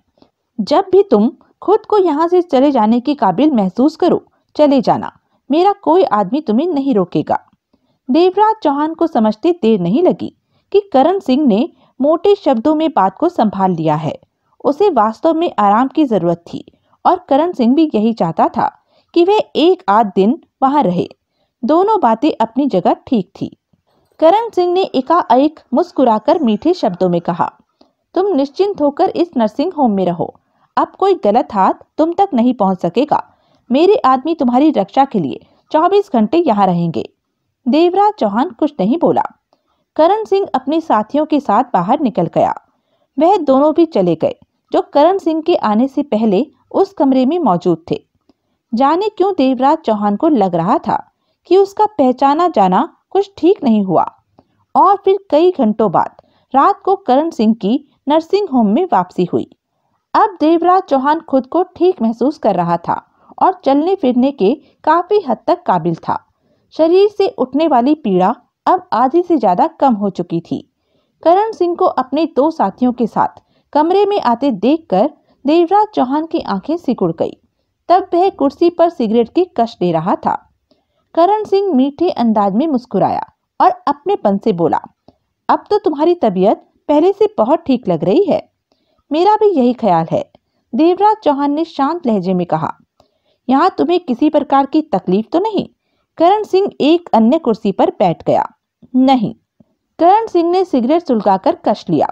जब भी तुम खुद को यहाँ से चले जाने के काबिल महसूस करो चले जाना मेरा कोई आदमी तुम्हें नहीं रोकेगा देवराज चौहान को समझते देर नहीं लगी कि करण सिंह ने मोटे शब्दों में बात को संभाल लिया है उसे वास्तव में आराम की जरूरत थी और करण सिंह भी यही चाहता था कि वे एक आध दिन वहां रहे दोनों बातें अपनी जगह ठीक थी करण सिंह ने एकाएक मुस्कुराकर मीठे शब्दों में कहा तुम निश्चिंत होकर इस नर्सिंग होम में रहो अब कोई गलत हाथ तुम तक नहीं पहुंच सकेगा मेरे आदमी तुम्हारी रक्षा के लिए 24 घंटे यहाँ रहेंगे देवराज चौहान कुछ नहीं बोला करण सिंह अपने साथियों के साथ बाहर निकल गया वह दोनों भी चले गए जो करण सिंह के आने से पहले उस कमरे में मौजूद थे जाने क्यों देवराज चौहान को लग रहा था कि उसका पहचाना जाना कुछ ठीक नहीं हुआ और फिर कई घंटों बाद रात को करण सिंह की नर्सिंग होम में वापसी हुई अब देवराज चौहान खुद को ठीक महसूस कर रहा था और चलने फिरने के काफी हद तक काबिल था शरीर से उठने वाली पीड़ा अब आधी से ज्यादा कम हो चुकी थी करण सिंह को अपने दो साथियों के साथ कमरे में आते देखकर देवराज चौहान की आंखें सिकुड़ गई तब वह कुर्सी पर सिगरेट की कश ले रहा था करण सिंह मीठे अंदाज में मुस्कुराया और अपने पन से बोला अब तो तुम्हारी तबीयत पहले से बहुत ठीक लग रही है मेरा भी यही ख्याल है देवराज चौहान ने शांत लहजे में कहा यहाँ तुम्हें किसी प्रकार की तकलीफ तो नहीं करण सिंह एक अन्य कुर्सी पर बैठ गया नहीं करण सिंह ने सिगरेट सुलगाकर कश लिया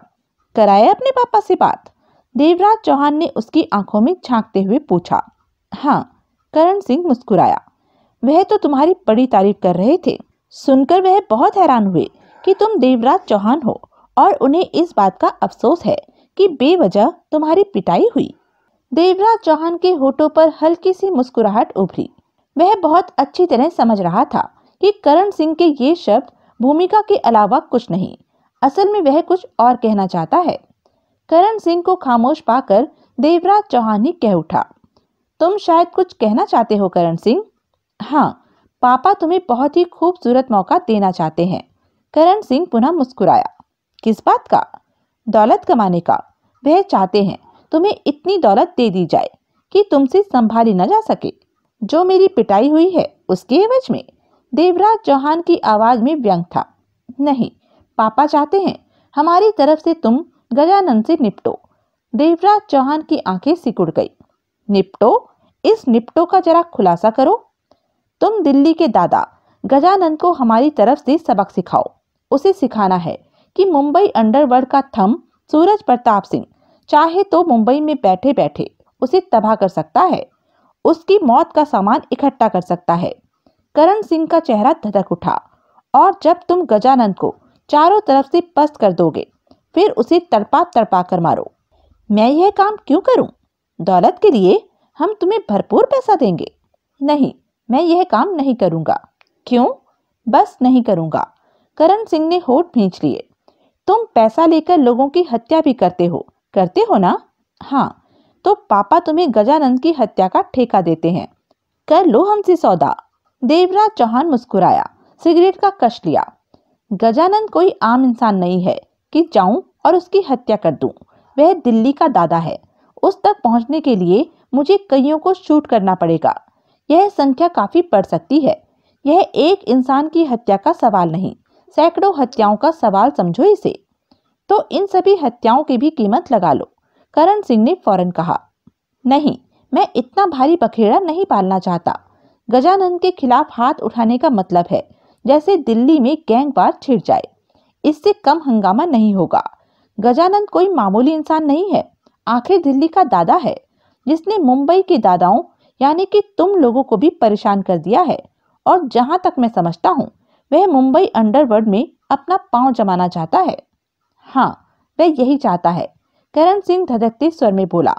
कराया अपने पापा से बात देवराज चौहान ने उसकी आंखों में झांकते हुए पूछा हाँ करण सिंह मुस्कुराया वह तो तुम्हारी बड़ी तारीफ कर रहे थे सुनकर वह बहुत हैरान हुए कि तुम देवराज चौहान हो और उन्हें इस बात का अफसोस है कि बेवजह तुम्हारी पिटाई हुई देवराज चौहान के होठों पर हल्की सी मुस्कुराहट उभरी वह बहुत अच्छी तरह समझ रहा था कि करण सिंह के ये शब्द भूमिका के अलावा कुछ नहीं असल में वह कुछ और कहना चाहता है करण सिंह को खामोश पाकर देवराज चौहान ही कह उठा तुम शायद कुछ कहना चाहते हो करण सिंह हाँ पापा तुम्हें बहुत ही खूबसूरत मौका देना चाहते हैं करण सिंह पुनः मुस्कुराया किस बात का दौलत कमाने का वह चाहते हैं तुम्हें इतनी दौलत दे दी जाए कि तुमसे संभाली न जा सके जो मेरी पिटाई हुई है उसके एवज में देवराज चौहान की आवाज़ में व्यंग था नहीं पापा चाहते हैं हमारी तरफ से तुम गजानंद से निपटो देवराज चौहान की आंखें सिकुड़ गई निपटो इस निपटो का जरा खुलासा करो तुम दिल्ली के दादा गजानंद को हमारी तरफ से सबक सिखाओ उसे सिखाना है कि मुंबई अंडरवर्ल्ड का थम सूरज प्रताप सिंह चाहे तो मुंबई में बैठे बैठे उसे तबाह कर सकता है उसकी मौत का सामान इकट्ठा कर सकता है करण सिंह का चेहरा धधक उठा और जब तुम गजानंद को चारों तरफ से पस्त कर दोगे फिर उसे तड़पा तड़पा कर मारो मैं यह काम क्यों करूं? दौलत के लिए हम तुम्हें भरपूर पैसा देंगे नहीं मैं यह काम नहीं करूंगा क्यों बस नहीं करूंगा करण सिंह ने होठ भींच लिए तुम पैसा लेकर लोगों की हत्या भी करते हो करते हो ना हाँ तो पापा तुम्हें गजानंद की हत्या का ठेका देते हैं कर लो हमसे सौदा देवराज चौहान मुस्कुराया सिगरेट का कश लिया गजानंद कोई आम इंसान नहीं है कि जाऊं और उसकी हत्या कर दूं। वह दिल्ली का दादा है उस तक पहुंचने के लिए मुझे कईयों को शूट करना पड़ेगा यह संख्या काफ़ी बढ़ सकती है यह एक इंसान की हत्या का सवाल नहीं सैकड़ों हत्याओं का सवाल समझो इसे तो इन सभी हत्याओं की भी कीमत लगा लो करण सिंह ने फौरन कहा नहीं मैं इतना भारी बखेड़ा नहीं पालना चाहता गजानंद के खिलाफ हाथ उठाने का मतलब है जैसे दिल्ली में गैंग बार छिड़ जाए इससे कम हंगामा नहीं होगा गजानंद कोई मामूली इंसान नहीं है आखिर दिल्ली का दादा है जिसने मुंबई के दादाओं यानी कि तुम लोगों को भी परेशान कर दिया है और जहां तक मैं समझता हूँ वह मुंबई अंडरवर्ल्ड में अपना पांव जमाना चाहता है हाँ वह यही चाहता है करण सिंह धधकते स्वर में बोला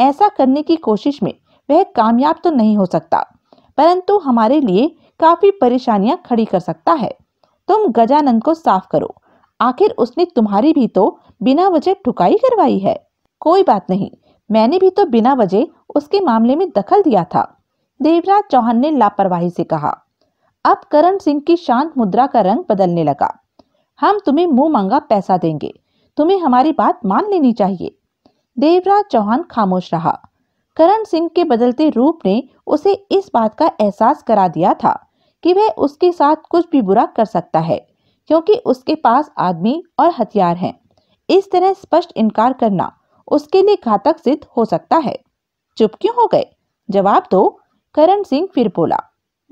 ऐसा करने की कोशिश में वह कामयाब तो नहीं हो सकता परंतु हमारे लिए काफ़ी परेशानियां खड़ी कर सकता है तुम गजानंद को साफ करो आखिर उसने तुम्हारी भी तो बिना वजह ठुकाई करवाई है कोई बात नहीं मैंने भी तो बिना वजह उसके मामले में दखल दिया था देवराज चौहान ने लापरवाही से कहा अब करण सिंह की शांत मुद्रा का रंग बदलने लगा हम तुम्हें मुंह मांगा पैसा देंगे तुम्हें हमारी बात मान लेनी चाहिए देवराज चौहान खामोश रहा करण सिंह के बदलते रूप ने उसे इस बात का एहसास करा दिया था कि वह उसके साथ कुछ भी बुरा कर सकता है क्योंकि उसके पास आदमी और हथियार हैं इस तरह स्पष्ट इनकार करना उसके लिए घातक सिद्ध हो सकता है चुप क्यों हो गए जवाब दो करण सिंह फिर बोला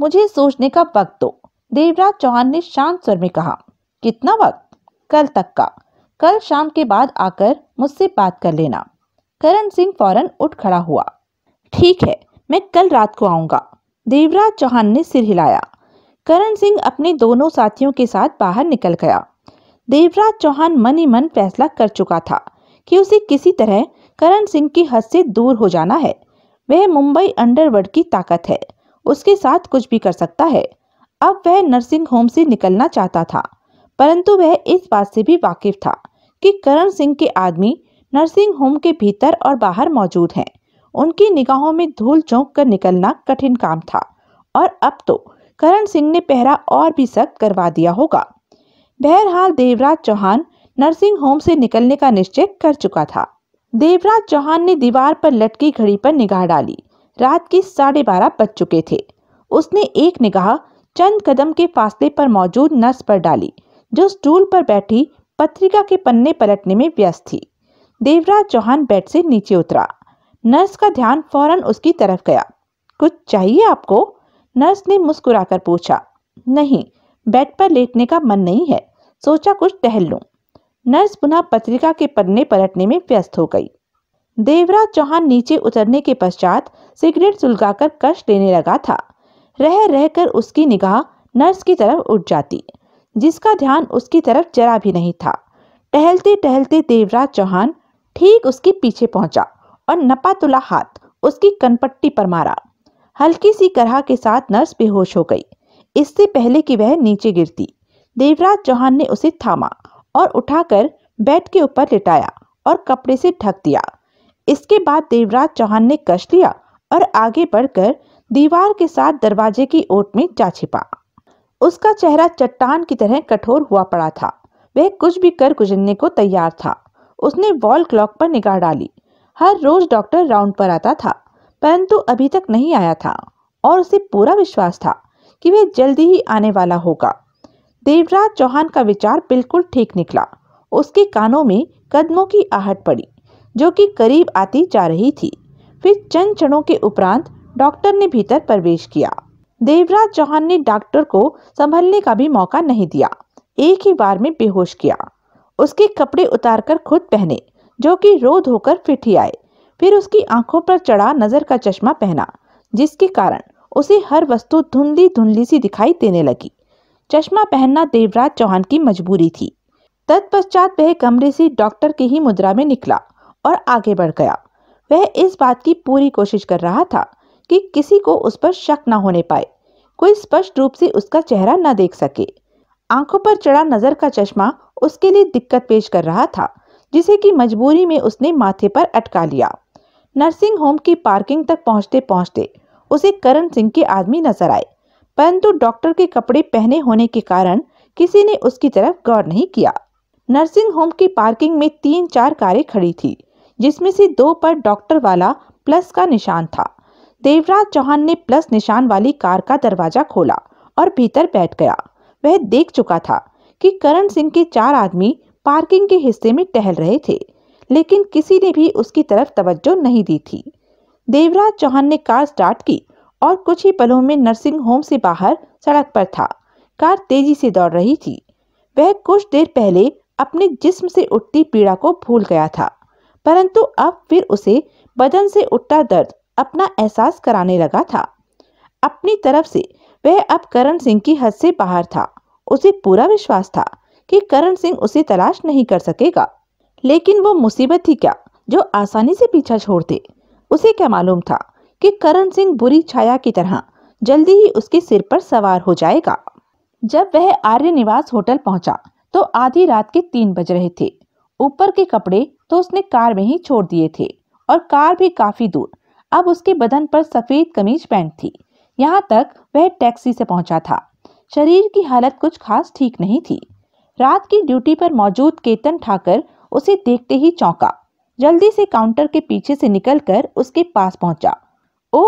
मुझे सोचने का वक्त दो देवराज चौहान ने शांत स्वर में कहा कितना वक्त कल तक का कल शाम के बाद आकर मुझसे बात कर लेना करण सिंह फौरन उठ खड़ा हुआ ठीक है मैं कल रात को आऊंगा देवराज चौहान ने सिर हिलाया करण सिंह अपने दोनों साथियों के साथ बाहर निकल गया देवराज चौहान मन ही मन फैसला कर चुका था कि उसे किसी तरह करण सिंह की हद से दूर हो जाना है वह मुंबई अंडरवर्ल्ड की ताकत है उसके साथ कुछ भी कर सकता है अब वह नर्सिंग होम से निकलना चाहता था परंतु वह इस बात से भी वाकिफ था कि करण सिंह के आदमी नर्सिंग होम के भीतर और बाहर मौजूद हैं उनकी निगाहों में धूल चौंक कर निकलना कठिन काम था और अब तो करण सिंह ने पहरा और भी सख्त करवा दिया होगा बहरहाल देवराज चौहान नर्सिंग होम से निकलने का निश्चय कर चुका था देवराज चौहान ने दीवार पर लटकी घड़ी पर निगाह डाली रात के साढ़े बारह बज चुके थे उसने एक निगाह चंद कदम के फासले पर मौजूद नर्स पर डाली जो स्टूल पर बैठी पत्रिका के पन्ने पलटने में व्यस्त थी देवराज चौहान बेड से नीचे उतरा नर्स का ध्यान फौरन उसकी तरफ गया कुछ चाहिए आपको नर्स ने मुस्कुराकर पूछा नहीं बेड पर लेटने का मन नहीं है सोचा कुछ टहल लूँ नर्स पुनः पत्रिका के पन्ने पलटने में व्यस्त हो गई देवराज चौहान नीचे उतरने के पश्चात सिगरेट सुलगाकर कष्ट लेने लगा था रह रहकर उसकी निगाह नर्स की तरफ उठ जाती जिसका ध्यान उसकी तरफ जरा भी नहीं था टहलते टहलते देवराज चौहान ठीक उसके पीछे पहुंचा और नपातुला हाथ उसकी कनपट्टी पर मारा हल्की सी करह के साथ नर्स बेहोश हो गई इससे पहले कि वह नीचे गिरती देवराज चौहान ने उसे थामा और उठाकर बेड के ऊपर लिटाया और कपड़े से ढक दिया इसके बाद देवराज चौहान ने कश लिया और आगे बढ़कर दीवार के साथ दरवाजे की ओट में जा छिपा उसका चेहरा चट्टान की तरह कठोर हुआ पड़ा था वह कुछ भी कर गुजरने को तैयार था उसने वॉल क्लॉक पर निगाह डाली हर रोज डॉक्टर राउंड पर आता था परंतु अभी तक नहीं आया था और उसे पूरा विश्वास था कि वह जल्दी ही आने वाला होगा देवराज चौहान का विचार बिल्कुल ठीक निकला उसके कानों में कदमों की आहट पड़ी जो कि करीब आती जा रही थी फिर चंद क्षणों के उपरांत डॉक्टर ने भीतर प्रवेश किया देवराज चौहान ने डॉक्टर को संभलने का भी मौका नहीं दिया एक ही बार में बेहोश किया उसके कपड़े उतारकर खुद पहने जो कि रो धोकर फिट ही आए फिर उसकी आंखों पर चढ़ा नजर का चश्मा पहना जिसके कारण उसे हर वस्तु धुंधली धुंधली सी दिखाई देने लगी चश्मा पहनना देवराज चौहान की मजबूरी थी तत्पश्चात वह कमरे से डॉक्टर की ही मुद्रा में निकला और आगे बढ़ गया वह इस बात की पूरी कोशिश कर रहा था कि किसी को उस पर शक न होने पाए कोई स्पष्ट रूप से उसका चेहरा न देख सके आंखों पर चढ़ा नजर का चश्मा उसके लिए दिक्कत पेश कर रहा था जिसे कि मजबूरी में उसने माथे पर अटका लिया नर्सिंग होम की पार्किंग तक पहुंचते पहुंचते उसे करण सिंह के आदमी नजर आए परंतु डॉक्टर के कपड़े पहने होने के कारण किसी ने उसकी तरफ गौर नहीं किया नर्सिंग होम की पार्किंग में तीन चार कारें खड़ी थी जिसमें से दो पर डॉक्टर वाला प्लस का निशान था देवराज चौहान ने प्लस निशान वाली कार का दरवाजा खोला और भीतर बैठ गया वह देख चुका था कि करण सिंह के चार आदमी पार्किंग के हिस्से में टहल रहे थे लेकिन किसी ने भी उसकी तरफ तवज्जो नहीं दी थी देवराज चौहान ने कार स्टार्ट की और कुछ ही पलों में नर्सिंग होम से बाहर सड़क पर था कार तेजी से दौड़ रही थी वह कुछ देर पहले अपने जिस्म से उठती पीड़ा को भूल गया था परंतु अब फिर उसे बदन से उठता दर्द अपना एहसास कराने लगा था अपनी तरफ से वह अब करण सिंह की हद से बाहर था उसे पूरा विश्वास था कि करण सिंह उसे तलाश नहीं कर सकेगा लेकिन वो मुसीबत थी क्या जो आसानी से पीछा छोड़ते उसे क्या मालूम था कि करण सिंह बुरी छाया की तरह जल्दी ही उसके सिर पर सवार हो जाएगा जब वह आर्य निवास होटल पहुंचा तो आधी रात के तीन बज रहे थे ऊपर के कपड़े तो उसने कार में ही छोड़ दिए थे और कार भी काफी दूर अब उसके बदन पर सफेद कमीज पैंट थी यहाँ तक वह टैक्सी से पहुंचा था शरीर की हालत कुछ खास ठीक नहीं थी रात की ड्यूटी पर मौजूद केतन ठाकर उसे देखते ही चौंका जल्दी से काउंटर के पीछे से निकलकर उसके पास पहुंचा ओ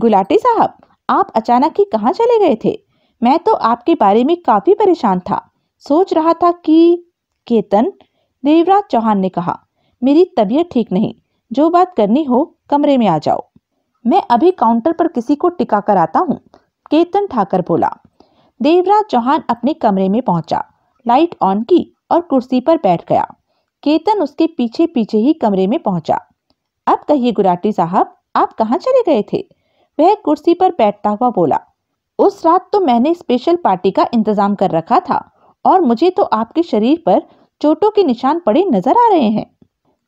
गुलाटी साहब आप अचानक ही कहाँ चले गए थे मैं तो आपके बारे में काफ़ी परेशान था सोच रहा था कि केतन देवराज चौहान ने कहा मेरी तबीयत ठीक नहीं जो बात करनी हो कमरे में आ जाओ मैं अभी काउंटर पर किसी को टिका कर आता हूँ केतन ठाकर बोला देवराज चौहान अपने कमरे में पहुंचा लाइट ऑन की और कुर्सी पर बैठ गया केतन उसके पीछे पीछे ही कमरे में पहुंचा अब कहिए गुराटी साहब आप कहाँ चले गए थे वह कुर्सी पर बैठता हुआ बोला उस रात तो मैंने स्पेशल पार्टी का इंतजाम कर रखा था और मुझे तो आपके शरीर पर चोटों के निशान पड़े नजर आ रहे हैं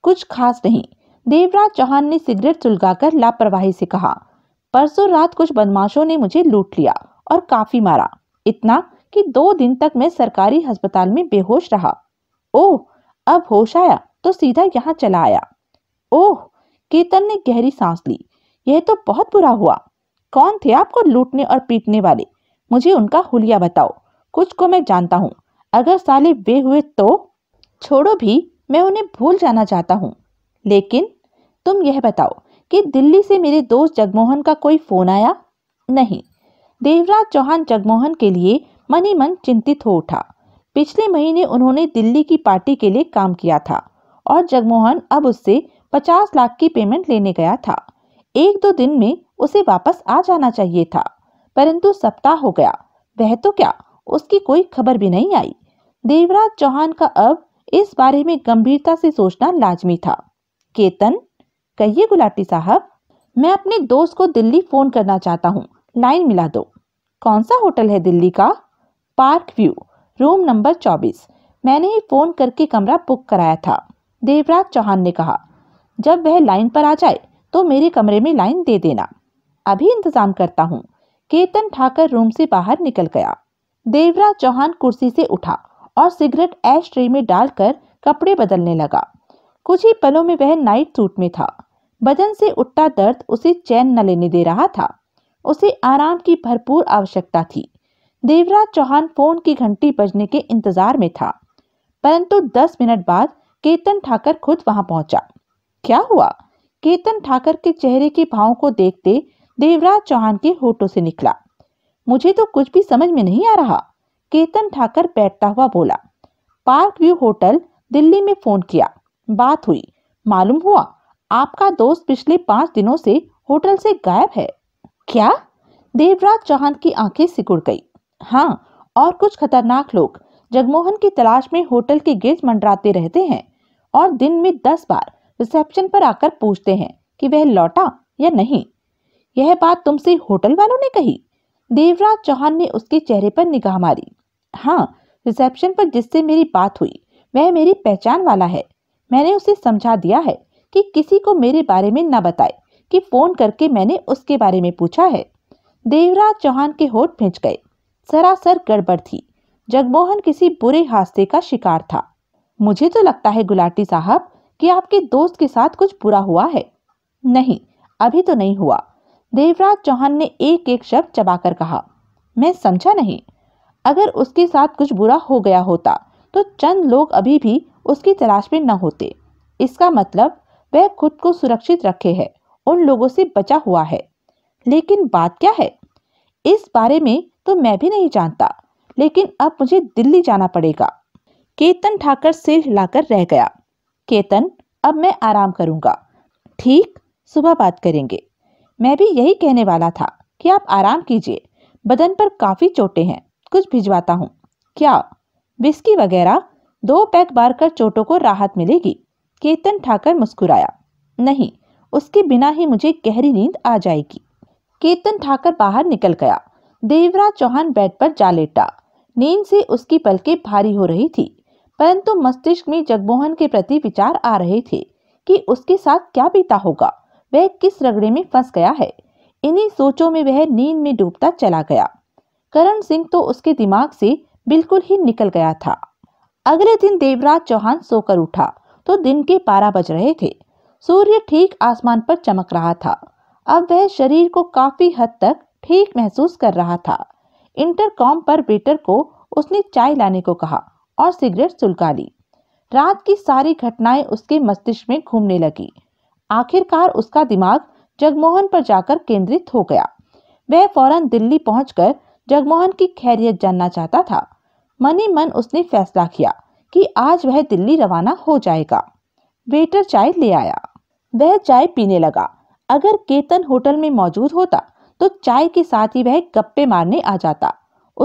कुछ खास नहीं देवराज चौहान ने सिगरेट सुलगाकर लापरवाही से कहा परसों रात कुछ बदमाशों ने मुझे लूट लिया और काफी मारा इतना कि दो दिन तक मैं सरकारी अस्पताल में बेहोश रहा ओह अब होश आया तो सीधा यहाँ चला आया ओह केतन ने गहरी सांस ली यह तो बहुत बुरा हुआ कौन थे आपको लूटने और पीटने वाले मुझे उनका हुलिया बताओ कुछ को मैं जानता हूँ अगर साले वे हुए तो छोड़ो भी मैं उन्हें भूल जाना चाहता हूँ लेकिन तुम यह बताओ कि दिल्ली से मेरे दोस्त जगमोहन का कोई फोन आया नहीं देवराज चौहान जगमोहन के लिए मनी मन चिंतित हो उठा पिछले महीने उन्होंने दिल्ली की पार्टी के लिए काम किया था और जगमोहन अब उससे पचास लाख की पेमेंट लेने गया था एक दो दिन में उसे वापस आ जाना चाहिए था परंतु सप्ताह हो गया वह तो क्या उसकी कोई खबर भी नहीं आई देवराज चौहान का अब इस बारे में गंभीरता से सोचना लाजमी था केतन कहिए गुलाटी साहब मैं अपने दोस्त को दिल्ली फोन करना चाहता हूँ लाइन मिला दो कौन सा होटल है दिल्ली का पार्क व्यू रूम नंबर चौबीस मैंने ही फोन करके कमरा बुक कराया था देवराज चौहान ने कहा जब वह लाइन पर आ जाए तो मेरे कमरे में लाइन दे देना अभी इंतजाम करता हूँ केतन ठाकर रूम से बाहर निकल गया देवराज चौहान कुर्सी से उठा और सिगरेट ऐश ट्रे में डालकर कपड़े बदलने लगा कुछ ही पलों में वह नाइट सूट में था बदन से उठता दर्द उसे चैन न लेने दे रहा था उसे आराम की भरपूर आवश्यकता थी देवराज चौहान फोन की घंटी बजने के इंतजार में था परंतु दस मिनट बाद केतन ठाकर खुद वहां पहुंचा क्या हुआ केतन ठाकर के चेहरे के भाव को देखते देवराज चौहान के होठों से निकला मुझे तो कुछ भी समझ में नहीं आ रहा केतन ठाकर बैठता हुआ बोला पार्क व्यू होटल दिल्ली में फोन किया बात हुई मालूम हुआ आपका दोस्त पिछले पांच दिनों से होटल से गायब है क्या देवराज चौहान की आंखें सिकुड़ गई हाँ और कुछ खतरनाक लोग जगमोहन की तलाश में होटल के गेट मंडराते रहते हैं और दिन में दस बार रिसेप्शन पर आकर पूछते हैं कि वह लौटा या नहीं यह बात तुमसे होटल वालों ने कही देवराज चौहान ने उसके चेहरे पर निगाह मारी हाँ रिसेप्शन पर जिससे मेरी बात हुई वह मेरी पहचान वाला है मैंने उसे समझा दिया है कि किसी को मेरे बारे में न बताए कि फोन करके मैंने उसके बारे में पूछा है देवराज चौहान के होठ भिंच गए सरासर गड़बड़ थी जगमोहन किसी बुरे हादसे का शिकार था मुझे तो लगता है गुलाटी साहब कि आपके दोस्त के साथ कुछ बुरा हुआ है नहीं अभी तो नहीं हुआ देवराज चौहान ने एक एक शब्द चबाकर कहा मैं समझा नहीं अगर उसके साथ कुछ बुरा हो गया होता तो चंद लोग अभी भी उसकी तलाश में न होते इसका मतलब वह खुद को सुरक्षित रखे है उन लोगों से बचा हुआ है लेकिन बात क्या है इस बारे में तो मैं भी नहीं जानता लेकिन अब मुझे दिल्ली जाना पड़ेगा केतन ठाकर सिर हिलाकर रह गया केतन अब मैं आराम करूंगा ठीक सुबह बात करेंगे मैं भी यही कहने वाला था कि आप आराम कीजिए बदन पर काफ़ी चोटें हैं कुछ भिजवाता हूँ क्या बिस्की वगैरह दो पैक बार कर चोटों को राहत मिलेगी केतन ठाकर मुस्कुराया नहीं उसके बिना ही मुझे गहरी नींद आ जाएगी केतन ठाकर बाहर निकल गया देवराज चौहान बेड पर जा लेटा नींद से उसकी पलकें भारी हो रही थी परंतु मस्तिष्क में जगमोहन के प्रति विचार आ रहे थे कि उसके साथ क्या बीता होगा वह किस रगड़े में फंस गया है इन्हीं सोचों में वह नींद में डूबता चला गया करण सिंह तो उसके दिमाग से बिल्कुल ही निकल गया था अगले दिन देवराज चौहान सोकर उठा तो दिन के पारा बज रहे थे सूर्य ठीक आसमान पर चमक रहा था अब वह शरीर को काफी हद तक ठीक महसूस कर रहा था इंटरकॉम पर वेटर को उसने चाय लाने को कहा और सिगरेट सुलका ली रात की सारी घटनाएं उसके मस्तिष्क में घूमने लगी आखिरकार उसका दिमाग जगमोहन पर जाकर केंद्रित हो गया वह फौरन दिल्ली पहुंचकर जगमोहन की खैरियत जानना चाहता था मनी मन उसने फैसला किया कि आज वह दिल्ली रवाना हो जाएगा वेटर चाय ले आया वह चाय पीने लगा अगर केतन होटल में मौजूद होता तो चाय के साथ ही वह गप्पे मारने आ जाता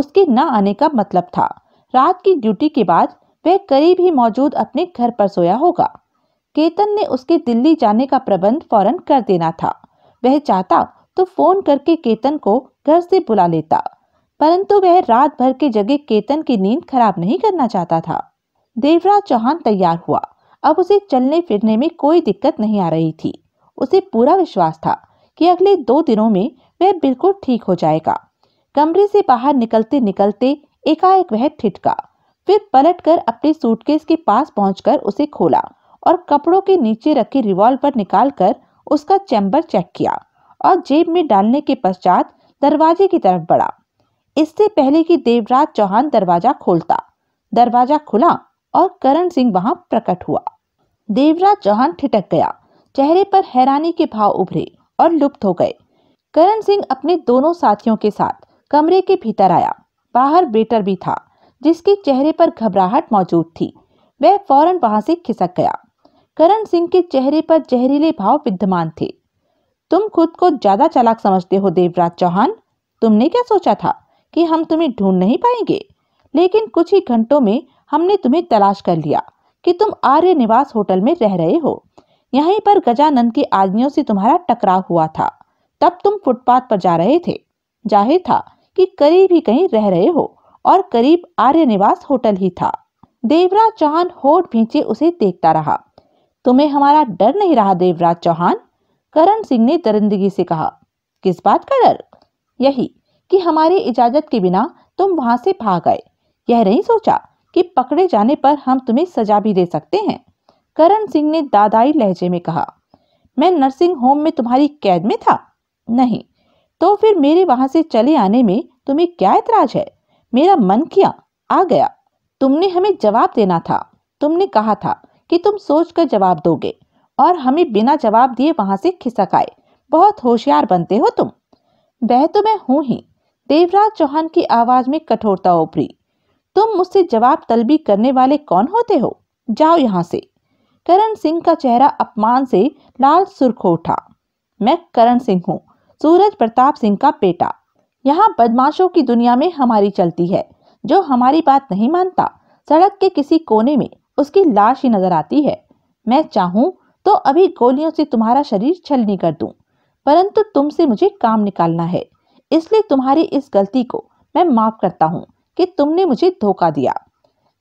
उसके न आने का मतलब था रात की ड्यूटी के बाद वह करीब ही मौजूद अपने घर पर सोया होगा केतन ने उसके दिल्ली जाने का प्रबंध फौरन कर देना था वह चाहता तो फोन करके केतन को घर से बुला लेता परंतु वह रात भर के जगह केतन की नींद खराब नहीं करना चाहता था देवराज चौहान तैयार हुआ अब उसे चलने फिरने में कोई दिक्कत नहीं आ रही थी उसे पूरा विश्वास था कि अगले दो दिनों में वह बिल्कुल ठीक हो जाएगा कमरे से बाहर निकलते निकलते एकाएक वह ठिठका फिर पलट कर अपने सूटकेस के पास पहुँच उसे खोला और कपड़ों के नीचे रखे रिवॉल्वर निकाल कर उसका चैम्बर चेक किया और जेब में डालने के पश्चात दरवाजे की तरफ बढ़ा इससे पहले कि देवराज चौहान दरवाजा खोलता दरवाजा खुला और करण सिंह वहां प्रकट हुआ देवराज चौहान ठिटक गया चेहरे पर हैरानी के भाव उभरे और लुप्त हो गए करण सिंह अपने दोनों साथियों के साथ कमरे के भीतर आया बाहर वेटर भी था जिसके चेहरे पर घबराहट मौजूद थी वह फौरन वहां से खिसक गया करण सिंह के चेहरे पर जहरीले भाव विद्यमान थे तुम खुद को ज्यादा चालाक समझते हो देवराज चौहान तुमने क्या सोचा था कि हम तुम्हें ढूंढ नहीं पाएंगे लेकिन कुछ ही घंटों में हमने तुम्हें तलाश कर लिया कि तुम आर्य निवास होटल में रह रहे हो यहीं पर गजानंद के आदमियों से तुम्हारा टकराव हुआ था तब तुम फुटपाथ पर जा रहे थे जाहिर था कि करीब ही कहीं रह रहे हो और करीब आर्य निवास होटल ही था देवराज चौहान होठ भींचे उसे देखता रहा तुम्हें हमारा डर नहीं रहा देवराज चौहान करण सिंह ने दरिंदगी से कहा किस बात का डर यही कि हमारी इजाजत के बिना तुम वहां से भाग गए यह नहीं सोचा कि पकड़े जाने पर हम तुम्हें सजा भी दे सकते हैं करण सिंह ने दादाई लहजे में कहा मैं नर्सिंग होम में तुम्हारी कैद में था नहीं तो फिर मेरे वहां से चले आने में तुम्हें क्या ऐतराज है मेरा मन किया आ गया तुमने हमें जवाब देना था तुमने कहा था कि तुम सोच कर जवाब दोगे और हमें बिना जवाब दिए वहां से खिसक आए बहुत होशियार बनते हो तुम वह तो मैं हूं ही देवराज चौहान की आवाज में कठोरता उभरी तुम मुझसे जवाब तलबी करने वाले कौन होते हो जाओ यहाँ से करण सिंह का चेहरा अपमान से लाल सुर्ख उठा मैं करण सिंह हूँ सूरज प्रताप सिंह का बेटा यहाँ बदमाशों की दुनिया में हमारी चलती है जो हमारी बात नहीं मानता सड़क के किसी कोने में उसकी लाश ही नजर आती है मैं चाहूँ तो अभी गोलियों से तुम्हारा शरीर छलनी कर दूं परंतु तुमसे मुझे काम निकालना है इसलिए तुम्हारी इस गलती को मैं माफ करता हूँ कि तुमने मुझे धोखा दिया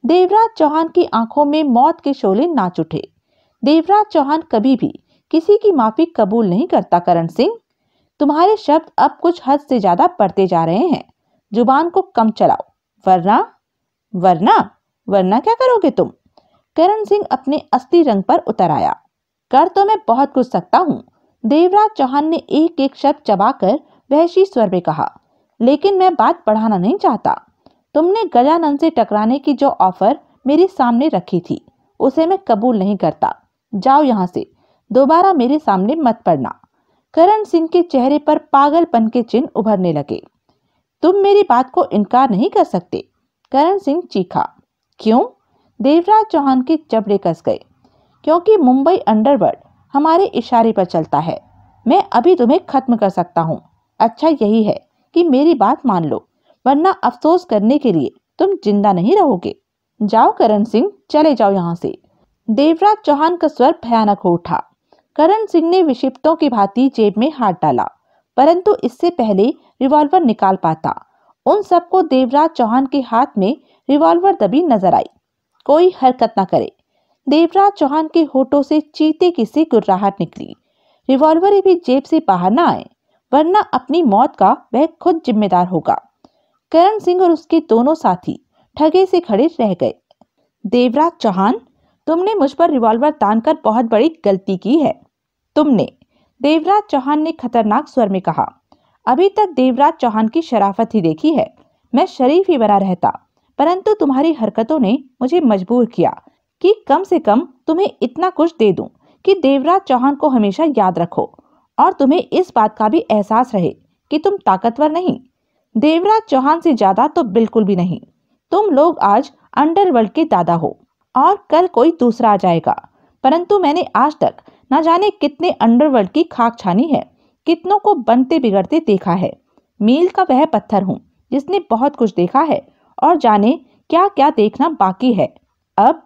देवराज चौहान की आंखों में मौत के शोले नाच उठे देवराज चौहान कभी भी किसी की माफी कबूल नहीं करता करण सिंह तुम्हारे शब्द अब कुछ हद से ज्यादा पड़ते जा रहे हैं जुबान को कम चलाओ वरना वरना वरना क्या करोगे तुम करण सिंह अपने असली रंग पर उतर आया कर तो मैं बहुत कुछ सकता हूँ देवराज चौहान ने एक एक शब्द चबाकर वहशी स्वर में कहा लेकिन मैं बात पढ़ाना नहीं चाहता तुमने गजानंद से टकराने की जो ऑफर मेरे सामने रखी थी उसे मैं कबूल नहीं करता जाओ यहाँ से दोबारा मेरे सामने मत पड़ना करण सिंह के चेहरे पर पागलपन के चिन्ह उभरने लगे तुम मेरी बात को इनकार नहीं कर सकते करण सिंह चीखा क्यों देवराज चौहान के चबड़े कस गए क्योंकि मुंबई अंडरवर्ल्ड हमारे इशारे पर चलता है मैं अभी तुम्हें खत्म कर सकता हूँ अच्छा यही है कि मेरी बात मान लो वरना अफसोस करने के लिए तुम जिंदा नहीं रहोगे जाओ करण सिंह चले जाओ यहाँ से देवराज चौहान का स्वर भयानक हो उठा करण सिंह ने विक्षिप्तों की भांति जेब में हाथ डाला परंतु इससे पहले रिवॉल्वर निकाल पाता उन सबको देवराज चौहान के हाथ में रिवॉल्वर दबी नजर आई कोई हरकत ना करे देवराज चौहान के होठों से चीते की सी गुर्राहट निकली रिवॉल्वर भी जेब से बाहर ना आए वरना अपनी मौत का वह खुद जिम्मेदार होगा करण सिंह और उसके दोनों साथी ठगे से खड़े रह गए देवराज चौहान तुमने मुझ पर रिवॉल्वर तान कर बहुत बड़ी गलती की है तुमने देवराज चौहान ने खतरनाक स्वर में कहा अभी तक देवराज चौहान की शराफत ही देखी है मैं शरीफ ही बना रहता परंतु तुम्हारी हरकतों ने मुझे मजबूर किया कि कम से कम तुम्हें इतना कुछ दे दूं कि देवराज चौहान को हमेशा याद रखो और तुम्हें इस बात का भी एहसास रहे कि तुम ताकतवर नहीं देवराज चौहान से ज्यादा तो बिल्कुल भी नहीं तुम लोग आज अंडरवर्ल्ड के दादा हो और कल कोई दूसरा आ जाएगा परंतु मैंने आज तक ना जाने कितने अंडरवर्ल्ड की खाक छानी है कितनों को बनते बिगड़ते देखा है मील का वह पत्थर हूँ जिसने बहुत कुछ देखा है और जाने क्या क्या देखना बाकी है अब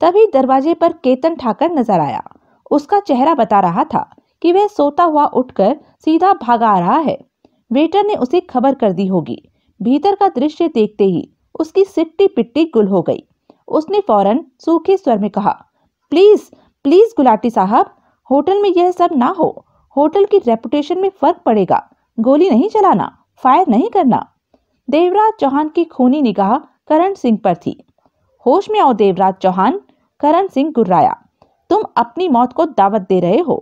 तभी दरवाजे पर केतन ठाकर नजर आया उसका चेहरा बता रहा था कि वह सोता हुआ उठकर सीधा भागा आ रहा है वेटर ने उसे खबर कर दी होगी भीतर का दृश्य देखते ही उसकी सिट्टी पिट्टी गुल हो गई उसने फौरन सूखे स्वर में कहा प्लीज प्लीज़ गुलाटी साहब होटल में यह सब ना हो होटल की रेपुटेशन में फर्क पड़ेगा गोली नहीं चलाना फायर नहीं करना देवराज चौहान की खूनी निगाह करण सिंह पर थी होश में आओ देवराज चौहान करण सिंह गुर्राया तुम अपनी मौत को दावत दे रहे हो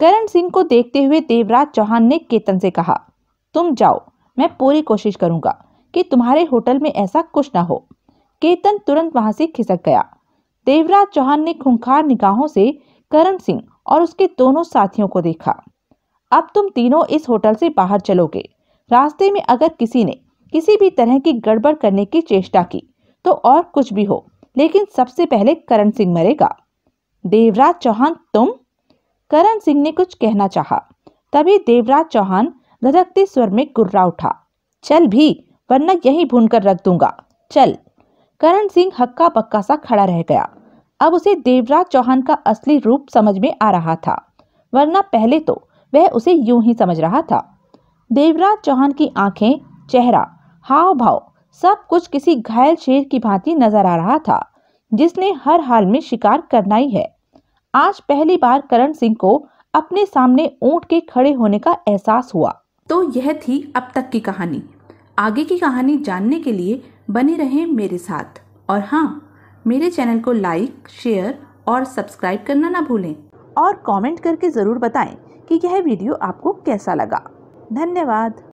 करण सिंह को देखते हुए देवराज चौहान ने केतन से कहा तुम जाओ मैं पूरी कोशिश करूंगा कि तुम्हारे होटल में ऐसा कुछ ना हो केतन तुरंत वहां से खिसक गया देवराज चौहान ने खूंखार निगाहों से करण सिंह और उसके दोनों साथियों को देखा अब तुम तीनों इस होटल से बाहर चलोगे रास्ते में अगर किसी ने किसी भी तरह की गड़बड़ करने की चेष्टा की तो और कुछ भी हो लेकिन सबसे पहले करण सिंह मरेगा देवराज चौहान तुम करण सिंह ने कुछ कहना चाहा तभी देवराज चौहान धड़कते स्वर में गुर्रा उठा चल भी वरना यही भून कर रख दूंगा चल करण सिंह हक्का पक्का सा खड़ा रह गया अब उसे देवराज चौहान का असली रूप समझ में आ रहा था वरना पहले तो वह उसे यूं ही समझ रहा था देवराज चौहान की आंखें चेहरा हाव भाव सब कुछ किसी घायल शेर की भांति नजर आ रहा था जिसने हर हाल में शिकार करना ही है आज पहली बार करण सिंह को अपने सामने ऊंट के खड़े होने का एहसास हुआ तो यह थी अब तक की कहानी आगे की कहानी जानने के लिए बने रहें मेरे साथ और हाँ मेरे चैनल को लाइक शेयर और सब्सक्राइब करना ना भूलें और कमेंट करके ज़रूर बताएं कि यह वीडियो आपको कैसा लगा धन्यवाद